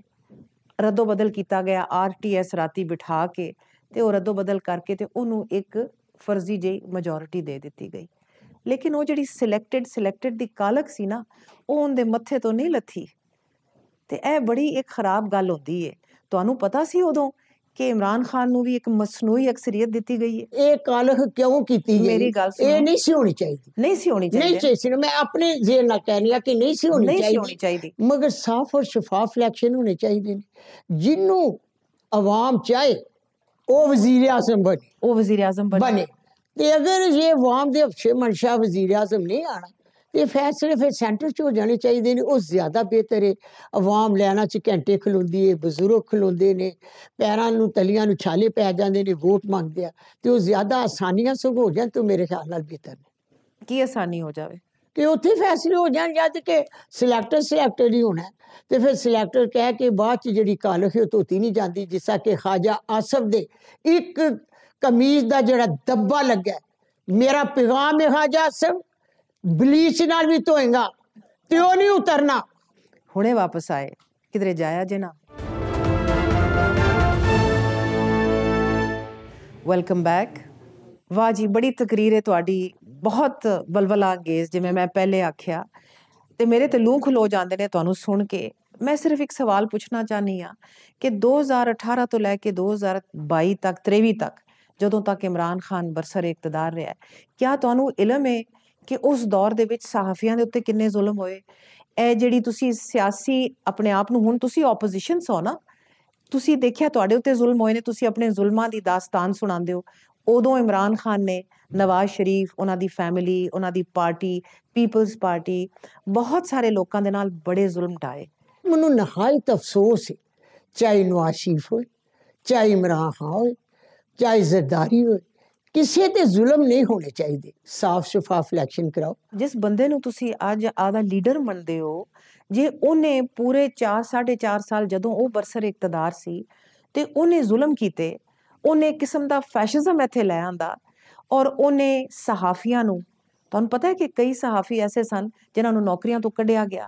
ਰੱਦੋ ਬਦਲ ਕੀਤਾ ਗਿਆ ਆਰਟੀਐਸ ਰਾਤੀ ਬਿਠਾ ਕੇ ਤੇ ਉਹ ਰੱਦੋ ਬਦਲ ਕਰਕੇ ਤੇ ਉਹਨੂੰ ਇੱਕ ਫਰਜ਼ੀ ਜਿਹੀ ਮੈਜੋਰਿਟੀ ਦੇ ਦਿੱਤੀ ਗਈ ਲੇਕਿਨ ਉਹ ਜਿਹੜੀ ਸਿਲੈਕਟਡ ਸਿਲੈਕਟਡ ਦੀ ਕਾਲਕ ਸੀ ਨਾ ਉਹ ਉਹਦੇ ਮੱਥੇ ਤੋਂ ਨਹੀਂ ਲੱਥੀ ਤੇ ਇਹ ਬੜੀ ਇੱਕ ਖਰਾਬ ਗੱਲ ਹੁੰਦੀ ਏ ਤੁਹਾਨੂੰ ਪਤਾ ਸੀ ਉਦੋਂ કે ইমরান ખાન ਨੂੰ ભી એક મસનુઈ અક્ષરિયત દીતી ગઈ એ કાલખ ક્યું કીતી ગઈ એ ની シ હોની ચાહીએદી નહીં シ હોની ચાહીએદી નહીં ચાહી シ મે અપને ઝેર ના કહનિયા કે નહીં シ હોની ચાહીએદી મગર સાફ ઓર શફાફ ઇલેક્શન હોને ચાહીએદી જીનુ આવામ ચાહે ઓ વઝીર-એ-આઝમ બને ઓ વઝીર-એ-આઝમ બને કે જો યે આવામ દે હુશ મેનશા વઝીર-એ-આઝમ નહીં આડા ਇਹ ਫੈਸਲੇ ਫਿਰ ਸੈਂਟਰ 'ਚ ਹੋ ਜਾਣੇ ਚਾਹੀਦੇ ਨੇ ਉਹ ਜ਼ਿਆਦਾ ਬਿਹਤਰ ਹੈ ਆਵਾਮ ਲੈਣਾ 'ਚ ਘੰਟੇ ਖਲੋਂਦੀ ਹੈ ਬਜ਼ੁਰਗ ਖਲੋਂਦੇ ਨੇ ਪੈਰਾਂ ਨੂੰ ਤਲੀਆਂ ਨੂੰ ਛਾਲੇ ਪੈ ਜਾਂਦੇ ਨੇ ਵੋਟ ਮੰਗਦੇ ਆ ਤੇ ਉਹ ਜ਼ਿਆਦਾ ਆਸਾਨੀਆਂ ਸੋ ਹੋ ਜਾਣ ਤੋਂ ਮੇਰੇ ਖਿਆਲ ਨਾਲ ਬਿਹਤਰ ਨੇ ਕੀ ਆਸਾਨੀ ਹੋ ਜਾਵੇ ਕਿ ਉੱਥੇ ਫੈਸਲੇ ਹੋ ਜਾਣ ਜਦ ਕਿ ਸਿਲੈਕਟਰ ਸਿਲੈਕਟਰ ਹੀ ਹੋਣਾ ਤੇ ਫਿਰ ਸਿਲੈਕਟਰ ਕਹਿ ਕੇ ਬਾਅਦ ਚ ਜਿਹੜੀ ਕਾਲਖ ਉਹ ਧੋਤੀ ਨਹੀਂ ਜਾਂਦੀ ਜਿਸਾ ਕਿ ਖਾਜਾ ਆਸਫ ਦੇ ਇੱਕ ਕਮੀਜ਼ ਦਾ ਜਿਹੜਾ ਦੱਬਾ ਲੱਗਾ ਮੇਰਾ ਪੈਗਾਮ ਹੈ ਖਾਜਾ ਆਸਫ ਬਲੀਚ ਨਾਲ ਵੀ ਧੋਏਗਾ ਤੇ ਉਹ ਨਹੀਂ ਉਤਰਨਾ ਹੁਣੇ ਵਾਪਸ ਆਏ ਕਿਧਰੇ ਜਾਇਆ ਜੇ ਨਾ ਵੈਲਕਮ ਬੈਕ ਵਾਹ ਜੀ ਬੜੀ ਤਕਰੀਰ ਹੈ ਤੁਹਾਡੀ ਬਹੁਤ ਬਲਬਲਾ ਗੇਜ਼ ਜਿਵੇਂ ਮੈਂ ਪਹਿਲੇ ਆਖਿਆ ਤੇ ਮੇਰੇ ਤੇ ਲੂੰ ਖਲੋ ਜਾਂਦੇ ਨੇ ਤੁਹਾਨੂੰ ਸੁਣ ਕੇ ਮੈਂ ਸਿਰਫ ਇੱਕ ਸਵਾਲ ਪੁੱਛਣਾ ਚਾਹਨੀ ਆ ਕਿ 2018 ਤੋਂ ਲੈ ਕੇ 2022 ਤੱਕ 23 ਤੱਕ ਜਦੋਂ ਤੱਕ ਇਮਰਾਨ ਖਾਨ ਬਰਸਰ ਇਕਤਦਾਰ ਰਿਹਾ ਕਿਆ ਤੁਹਾਨੂੰ ਇਲਮ ਹੈ ਕਿ ਉਸ ਦੌਰ ਦੇ ਵਿੱਚ ਸਹਾਫੀਆਂ ਦੇ ਉੱਤੇ ਕਿੰਨੇ ਜ਼ੁਲਮ ਹੋਏ ਇਹ ਜਿਹੜੀ ਤੁਸੀਂ ਸਿਆਸੀ ਆਪਣੇ ਆਪ ਨੂੰ ਹੁਣ ਤੁਸੀਂ ਆਪੋਜੀਸ਼ਨ ਸੋ ਨਾ ਤੁਸੀਂ ਦੇਖਿਆ ਤੁਹਾਡੇ ਉੱਤੇ ਜ਼ੁਲਮ ਹੋਏ ਨੇ ਤੁਸੀਂ ਆਪਣੇ ਜ਼ੁਲਮਾਂ ਦੀ ਦਾਸਤਾਨ ਸੁਣਾਉਂਦੇ ਹੋ ਉਦੋਂ ਇਮਰਾਨ ਖਾਨ ਨੇ ਨਵਾਜ਼ ਸ਼ਰੀਫ ਉਹਨਾਂ ਦੀ ਫੈਮਿਲੀ ਉਹਨਾਂ ਦੀ ਪਾਰਟੀ ਪੀਪਲਸ ਪਾਰਟੀ ਬਹੁਤ ਸਾਰੇ ਲੋਕਾਂ ਦੇ ਨਾਲ ਬੜੇ ਜ਼ੁਲਮ ਢਾਏ ਮੈਨੂੰ ਨਹਾਇਤ ਅਫਸੋਸ ਹੈ ਚਾਹੇ ਨਵਾਜ਼ ਸ਼ਰੀਫ ਹੋਏ ਚਾਹੇ ਇਮਰਾਨ ਖਾਨ ਹੋਏ ਚਾਹੇ ਜ਼ਰਦਾਰੀ ਹੋਏ ਕਿਸੇ ਤੇ ਜ਼ੁਲਮ ਨਹੀਂ ਹੋਣੇ ਚਾਹੀਦੇ ਸਾਫ਼ ਸ਼ਫਾਫ ਇਲੈਕਸ਼ਨ ਕਰਾਓ ਜਿਸ ਬੰਦੇ ਨੂੰ ਤੁਸੀਂ ਅੱਜ ਆਦਾ ਲੀਡਰ ਮੰਨਦੇ ਹੋ ਜੇ ਉਹਨੇ ਪੂਰੇ 4 4.5 ਸਾਲ ਜਦੋਂ ਉਹ ਬਰਸਰ ਇਕਤਦਾਰ ਸੀ ਤੇ ਉਹਨੇ ਜ਼ੁਲਮ ਕੀਤੇ ਉਹਨੇ ਕਿਸਮ ਦਾ ਫੈਸ਼ਿਜ਼ਮ ਇੱਥੇ ਲੈ ਆਂਦਾ ਔਰ ਉਹਨੇ ਸਹਾਫੀਆਂ ਨੂੰ ਤੁਹਾਨੂੰ ਪਤਾ ਹੈ ਕਿ ਕਈ ਸਹਾਫੀ ਐਸੇ ਸਨ ਜਿਨ੍ਹਾਂ ਨੂੰ ਨੌਕਰੀਆਂ ਤੋਂ ਕੱਢਿਆ ਗਿਆ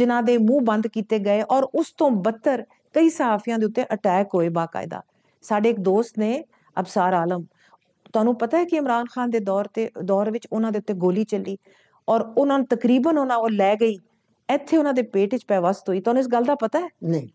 ਜਿਨ੍ਹਾਂ ਦੇ ਮੂੰਹ ਬੰਦ ਕੀਤੇ ਗਏ ਔਰ ਉਸ ਤੋਂ ਬੱਤਰ ਕਈ ਸਹਾਫੀਆਂ ਦੇ ਉੱਤੇ ਅਟੈਕ ਹੋਏ ਬਾਕਾਇਦਾ ਸਾਡੇ ਇੱਕ ਦੋਸਤ ਨੇ ਅਬਸਾਰ ਆਲਮ ਤੁਹਾਨੂੰ ਪਤਾ ਹੈ ਕਿ ਇਮਰਾਨ ਖਾਨ ਦੇ ਦੌਰ ਤੇ ਦੌਰ ਵਿੱਚ ਉਹਨਾਂ ਦੇ ਉੱਤੇ ਗੋਲੀ ਚੱਲੀ ਔਰ ਉਹਨਾਂ ਨੂੰ ਤਕਰੀਬਨ ਉਹਨਾਂ ਉਹ ਲੈ ਗਈ ਇੱਥੇ ਉਹਨਾਂ ਦੇ ਪੇਟ 'ਚ ਪੈਵਸਤ ਹੋਈ ਤੁਹਾਨੂੰ ਇਸ ਗੱਲ ਦਾ ਪਤਾ ਹੈ ਨਹੀਂ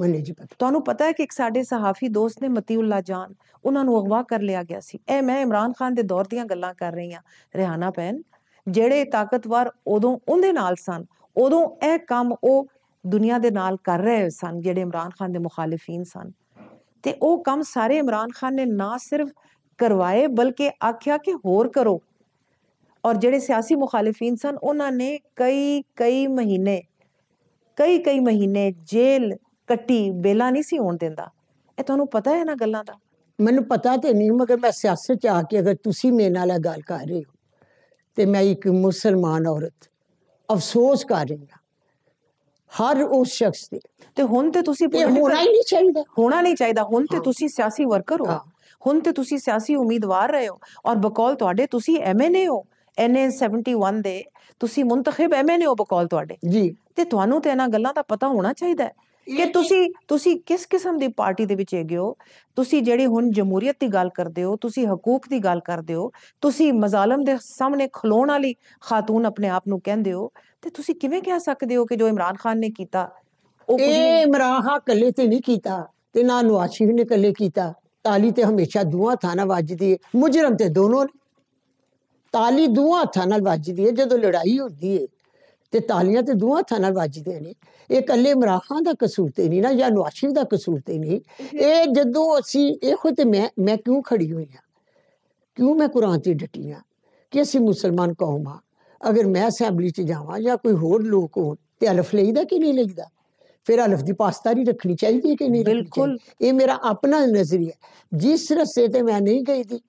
ਮੈਨੂੰ ਜੀ ਪਤਾ ਤੁਹਾਨੂੰ ਪਤਾ ਹੈ ਕਿ ਇੱਕ ਸਾਡੇ ਸਹਾਫੀ ਦੋਸਤ ਨੇ ਮਤੀਉੱਲਾ ਜਾਨ ਉਹਨਾਂ ਨੂੰ ਅਗਵਾ ਕਰ ਲਿਆ ਗਿਆ ਸੀ ਇਹ ਮੈਂ ਇਮਰਾਨ ਖਾਨ ਦੇ ਦੌਰ ਦੀਆਂ ਗੱਲਾਂ ਕਰ ਰਹੀ ਹਾਂ ਰਹਿਾਨਾ ਪੈਨ ਜਿਹੜੇ ਤਾਕਤਵਰ ਉਦੋਂ ਉਹਦੇ ਨਾਲ ਸਨ ਉਦੋਂ ਇਹ ਕੰਮ ਉਹ ਦੁਨੀਆ ਦੇ ਨਾਲ ਕਰ ਰਹੇ ਸਨ ਜਿਹੜੇ ਇਮਰਾਨ ਖਾਨ ਦੇ ਮੁਖਾਲਿਫੀਨ ਸਨ ਤੇ ਉਹ ਕੰਮ ਸਾਰੇ ਇਮਰਾਨ ਖਾਨ ਨੇ ਨਾ ਸਿਰਫ ਕਰਵਾਏ ਬਲਕਿ ਆਖਿਆ ਕਿ ਹੋਰ ਕਰੋ ਔਰ ਜਿਹੜੇ ਸਿਆਸੀ ਮੁਖਾਲਫੀਨ ਸਨ ਉਹਨਾਂ ਨੇ ਕਈ ਕਈ ਮਹੀਨੇ ਕਈ ਕਈ ਮਹੀਨੇ ਜੇਲ੍ਹ ਕੱਟੀ ਬੇਲਾ ਨਹੀਂ ਸੀ ਹੋਣ ਦਿੰਦਾ ਇਹ ਤੁਹਾਨੂੰ ਪਤਾ ਹੈ ਨਾ ਗੱਲਾਂ ਦਾ ਮੈਨੂੰ ਪਤਾ ਤੇ ਨਹੀਂ ਮਗਰ ਮੈਂ ਸਿਆਸਤ ਚ ਆ ਕੇ ਅਗਰ ਤੁਸੀਂ ਮੇਰੇ ਨਾਲ ਇਹ ਗੱਲ ਕਰ ਰਹੇ ਹੋ ਤੇ ਮੈਂ ਇੱਕ ਮੁਸਲਮਾਨ ਔਰਤ ਅਫਸੋਸ ਕਰ ਰਹੀ ਹਾਂ ਹਰ ਉਸ ਸ਼ਖਸ ਦੇ ਤੇ ਹੁਣ ਤੇ ਤੁਸੀਂ ਹੋਣਾ ਨਹੀਂ ਚਾਹੀਦਾ ਹੋਣਾ ਨਹੀਂ ਚਾਹੀਦਾ ਹੁਣ ਤੇ ਤੁਸੀਂ ਸਿਆਸੀ ਵਰਕਰ ਹੋ ਹੁਣ ਤੇ ਤੁਸੀਂ ਸਿਆਸੀ ਉਮੀਦਵਾਰ ਰਹੇ ਹੋ ਔਰ ਬਕੌਲ ਤੁਹਾਡੇ ਤੁਸੀਂ ਐਮਐਨਏ ਹੋ ਐਨਏ 71 ਦੇ ਤੁਸੀਂ ਮੁੰਤਖਬ ਐਮਐਨਏ ਹੋ ਬਕੌਲ ਤੁਹਾਡੇ ਜੀ ਤੇ ਤੁਹਾਨੂੰ ਤੇ ਇਹਨਾਂ ਗੱਲਾਂ ਦਾ ਪਤਾ ਹੋਣਾ ਚਾਹੀਦਾ ਹੈ ਕਿ ਤੁਸੀਂ ਤੁਸੀਂ ਕਿਸ ਕਿਸਮ ਦੀ ਪਾਰਟੀ ਦੇ ਵਿੱਚ ਹੈਗੇ ਹੋ ਤੁਸੀਂ ਜਿਹੜੀ ਹੁਣ ਜਮਹੂਰੀਅਤ ਦੀ ਗੱਲ ਕਰਦੇ ਹੋ ਤੁਸੀਂ ਹਕੂਕ ਦੀ ਗੱਲ ਕਰਦੇ ਹੋ ਤੁਸੀਂ ਮਜ਼ਾਲਮ ਦੇ ਸਾਹਮਣੇ ਖਲੋਣ ਵਾਲੀ ਖਾਤੂਨ ਆਪਣੇ ਆਪ ਨੂੰ ਕਹਿੰਦੇ ਹੋ ਤੇ ਤੁਸੀਂ ਕਿਵੇਂ ਕਹਿ ਸਕਦੇ ਹੋ ਕਿ ਜੋ ਇਮਰਾਨ ਖਾਨ ਨੇ ਕੀਤਾ ਉਹ ਇਹ ਇਮਰਾਨ ਖਾਨ ਇਕੱਲੇ ਤੇ ਨਹੀਂ ਕੀਤਾ ਤੇ ਨਾ ਨਵਾਜ਼ ਸ਼ਰੀਫ ਨੇ ਇਕੱਲੇ ਕੀਤਾ ताली ते हमेशा दुआ था ना ਵੱਜਦੀ है ਮੁਜਰਮ ਤੇ ਦੋਨੋਂ ਨੇ ਤਾਲੀ ਦੁਆ ਥਾਂ ਨਾਲ ਵੱਜਦੀ ਹੈ ਜਦੋਂ ਲੜਾਈ ਹੁੰਦੀ ਹੈ ਤੇ ਤਾਲੀਆਂ ਤੇ ਦੁਆ ਥਾਂ ਨਾਲ ਵੱਜਦੀਆਂ ਨੇ ਇਹ ਕੱਲੇ ਇਮਰਾਨ ਖਾਨ ਦਾ ਕਸੂਰ ਤੇ ਨਹੀਂ ਨਾ ਜਾਂ ਨਵਾਸ਼ਿਫ ਦਾ ਕਸੂਰ ਤੇ ਨਹੀਂ ਇਹ ਜਦੋਂ ਅਸੀਂ ਇਹੋ ਤੇ ਮੈਂ ਮੈਂ ਕਿਉਂ ਖੜੀ ਹੋਈ ਹਾਂ ਕਿਉਂ ਮੈਂ ਕੁਰਾਨ ਤੇ ਡਟੀ ਹਾਂ ਕਿ ਅਸੀਂ ਮੁਸਲਮਾਨ ਕੌਮ ਆ ਅਗਰ ਮੈਂ ਅਸੈਂਬਲੀ 'ਚ ਜਾਵਾਂ ਜਾਂ ਕੋਈ ਹੋਰ ਲੋਕ ਹੋਣ ਤੇ ਅਲਫ ਲਈਦਾ ਕਿ ਨਹੀਂ ਲਈਦਾ फिर हलफ की पासदारी रखनी चाहिए कि नहीं बिल्कुल ये मेरा अपना नज़रिया जिस रस्से से मैं नहीं गई थी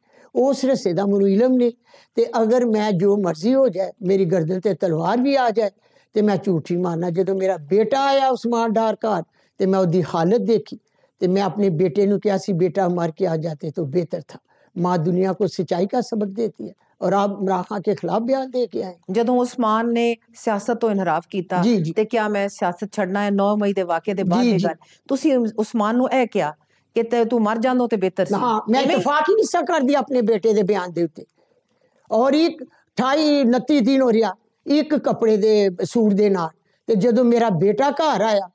उस रस्से का मैं इलम नहीं तो अगर मैं जो मर्जी हो जाए मेरी गर्दन से तलवार भी आ जाए तो मैं झूठी मारना जो तो मेरा बेटा आया उस्मान डार घर तो मैं उसकी हालत देखी तो मैं अपने बेटे ने कहा बेटा मार के आ जाते तो बेहतर था माँ दुनिया को सिंचाई का सबक देती है और आप मराखा के खिलाफ बयान दे के आए जो उस्मान ने सियासत तो इनहराफ किया क्या मैं सियासत छड़ना है नौ मई के वाक्य के बाद उस्मान नु यह क्या कि तू मर जा बेहतर कर दिया अपने बेटे के बयान के उ और एक अठाई नती दिन हो रहा एक कपड़े के सूट के ना जो मेरा बेटा घर आया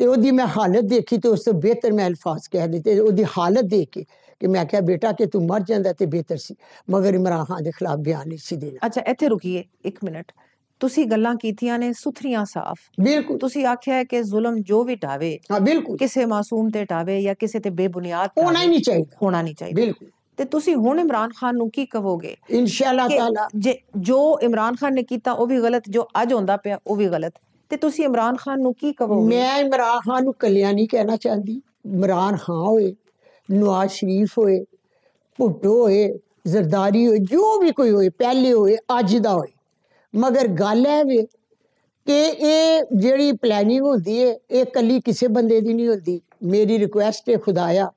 तो मैं हालत देखी तो उस बेहतर मैं अल्फाज कह दिए हालत देख के ਕਿ ਮੈਂ ਕਿਹਾ ਬੇਟਾ ਕਿ ਤੂੰ ਮਰ ਜਾਂਦਾ ਤੇ ਬਿਹਤਰ ਸੀ ਮਗਰ ਇਮਰਾਨ ਖਾਨ ਦੇ ਖਿਲਾਫ ਬਿਆਨ ਨਹੀਂ ਸੀ ਦੇਣਾ ਅੱਛਾ ਇੱਥੇ ਰੁਕੀਏ 1 ਮਿੰਟ ਤੁਸੀਂ ਗੱਲਾਂ ਕੀਤੀਆਂ ਨੇ ਸੁਥਰੀਆਂ ਸਾਫ਼ ਬਿਲਕੁਲ ਤੁਸੀਂ ਆਖਿਆ ਹੈ ਕਿ ਜ਼ੁਲਮ ਜੋ ਵੀ ਟਾਵੇ ਹਾਂ ਬਿਲਕੁਲ ਕਿਸੇ ਮਾਸੂਮ ਤੇ ਟਾਵੇ ਜਾਂ ਕਿਸੇ ਤੇ ਬੇਬੁਨਿਆਦ ਹੋਣਾ ਹੀ ਨਹੀਂ ਚਾਹੀਦਾ ਹੋਣਾ ਨਹੀਂ ਚਾਹੀਦਾ ਬਿਲਕੁਲ ਤੇ ਤੁਸੀਂ ਹੁਣ ਇਮਰਾਨ ਖਾਨ ਨੂੰ ਕੀ ਕਹੋਗੇ ਇਨਸ਼ਾਅੱਲਾ ਤਾਲਾ ਜੋ ਇਮਰਾਨ ਖਾਨ ਨੇ ਕੀਤਾ ਉਹ ਵੀ ਗਲਤ ਜੋ ਅੱਜ ਹੁੰਦਾ ਪਿਆ ਉਹ ਵੀ ਗਲਤ ਤੇ ਤੁਸੀਂ ਇਮਰਾਨ ਖਾਨ ਨੂੰ ਕੀ ਕਹੋਗੇ ਮੈਂ ਇਮਰਾਨ ਖਾਨ ਨੂੰ ਕਲਿਆ ਨਹੀਂ ਕਹਿਣਾ ਚਾਹੁੰਦੀ ਇਮਰਾਨ ਖਾਨ ਹੋਏ ਨਵਾਜ਼ ਸ਼ਰੀਫ ਹੋਏ ਭੁੱਟੋ ਹੋਏ ਜ਼ਰਦਾਰੀ ਹੋਏ ਜੋ ਵੀ ਕੋਈ ਹੋਏ ਪਹਿਲੇ ਹੋਏ ਅੱਜ ਦਾ ਹੋਏ ਮਗਰ ਗੱਲ ਹੈ ਵੀ ਕਿ ਇਹ ਜਿਹੜੀ ਪਲੈਨਿੰਗ ਹੁੰਦੀ ਹੈ ਇਹ ਕੱਲੀ ਕਿਸੇ ਬੰਦੇ ਦੀ ਨਹੀਂ ਹੁੰਦੀ ਮੇਰੀ ਰਿਕੁਐਸਟ ਹੈ ਖੁਦਾਇਆ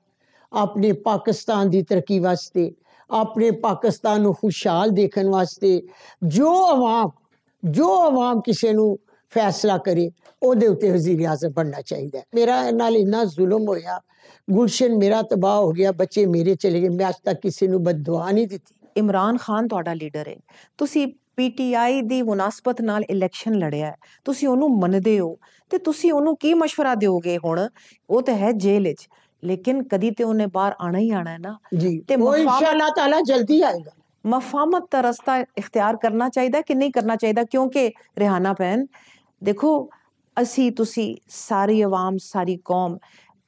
ਆਪਣੇ ਪਾਕਿਸਤਾਨ ਦੀ ਤਰੱਕੀ ਵਾਸਤੇ ਆਪਣੇ ਪਾਕਿਸਤਾਨ ਨੂੰ ਖੁਸ਼ਹਾਲ ਦੇਖਣ ਵਾਸਤੇ ਜੋ ਆਵਾਮ ਜੋ ਆਵਾਮ ਕਿਸੇ ਨੂੰ ਫੈਸਲਾ ਕਰੇ ਉਹਦੇ ਉੱਤੇ ਵਜ਼ੀਰ ਆਜ਼ਮ ਬਣਨਾ ਚਾਹੀਦਾ ਮੇਰਾ ਨਾਲ ਇੰਨਾ ਜ਼ੁਲਮ ਹੋਇਆ ਗੁਲਸ਼ਨ ਮੇਰਾ ਤਬਾਹ ਹੋ ਗਿਆ ਬੱਚੇ ਮੇਰੇ ਚਲੇ ਗਏ ਮੈਂ ਅੱਜ ਤੱਕ ਕਿਸੇ ਨੂੰ ਬਦਦੁਆ ਨਹੀਂ ਦਿੱਤੀ ਇਮਰਾਨ ਖਾਨ ਤੁਹਾਡਾ ਲੀਡਰ ਹੈ ਤੁਸੀਂ ਪੀਟੀਆਈ ਦੀ ਮੁਨਾਸਬਤ ਨਾਲ ਇਲੈਕਸ਼ਨ ਲੜਿਆ ਤੁਸੀਂ ਉਹਨੂੰ ਮੰਨਦੇ ਹੋ ਤੇ ਤੁਸੀਂ ਉਹਨੂੰ ਕੀ مشورہ ਦਿਓਗੇ ਹੁਣ ਉਹ ਤਾਂ ਹੈ ਜੇਲ੍ਹ ਵਿੱਚ ਲੇਕਿਨ ਕਦੀ ਤੇ ਉਹਨੇ ਬਾਹਰ ਆਣਾ ਹੀ ਆਣਾ ਹੈ ਨਾ ਤੇ ਇਨਸ਼ਾਅੱਲਾ ਤਾਲਾ ਜਲਦੀ ਆਏਗਾ ਮਫਾਮਤ ਦਾ ਰਸਤਾ ਇਖਤਿਆਰ ਕਰਨਾ ਚਾਹੀਦਾ ਕਿ ਨਹੀਂ ਕਰਨਾ ਚਾਹੀਦਾ ਕਿਉਂਕਿ ਰਿਹਾਨਾ ਪੈਨ ਦੇਖੋ ਅਸੀਂ ਤੁਸੀਂ ਸਾਰੀ ਆਵਾਮ ਸਾਰੀ ਕੌਮ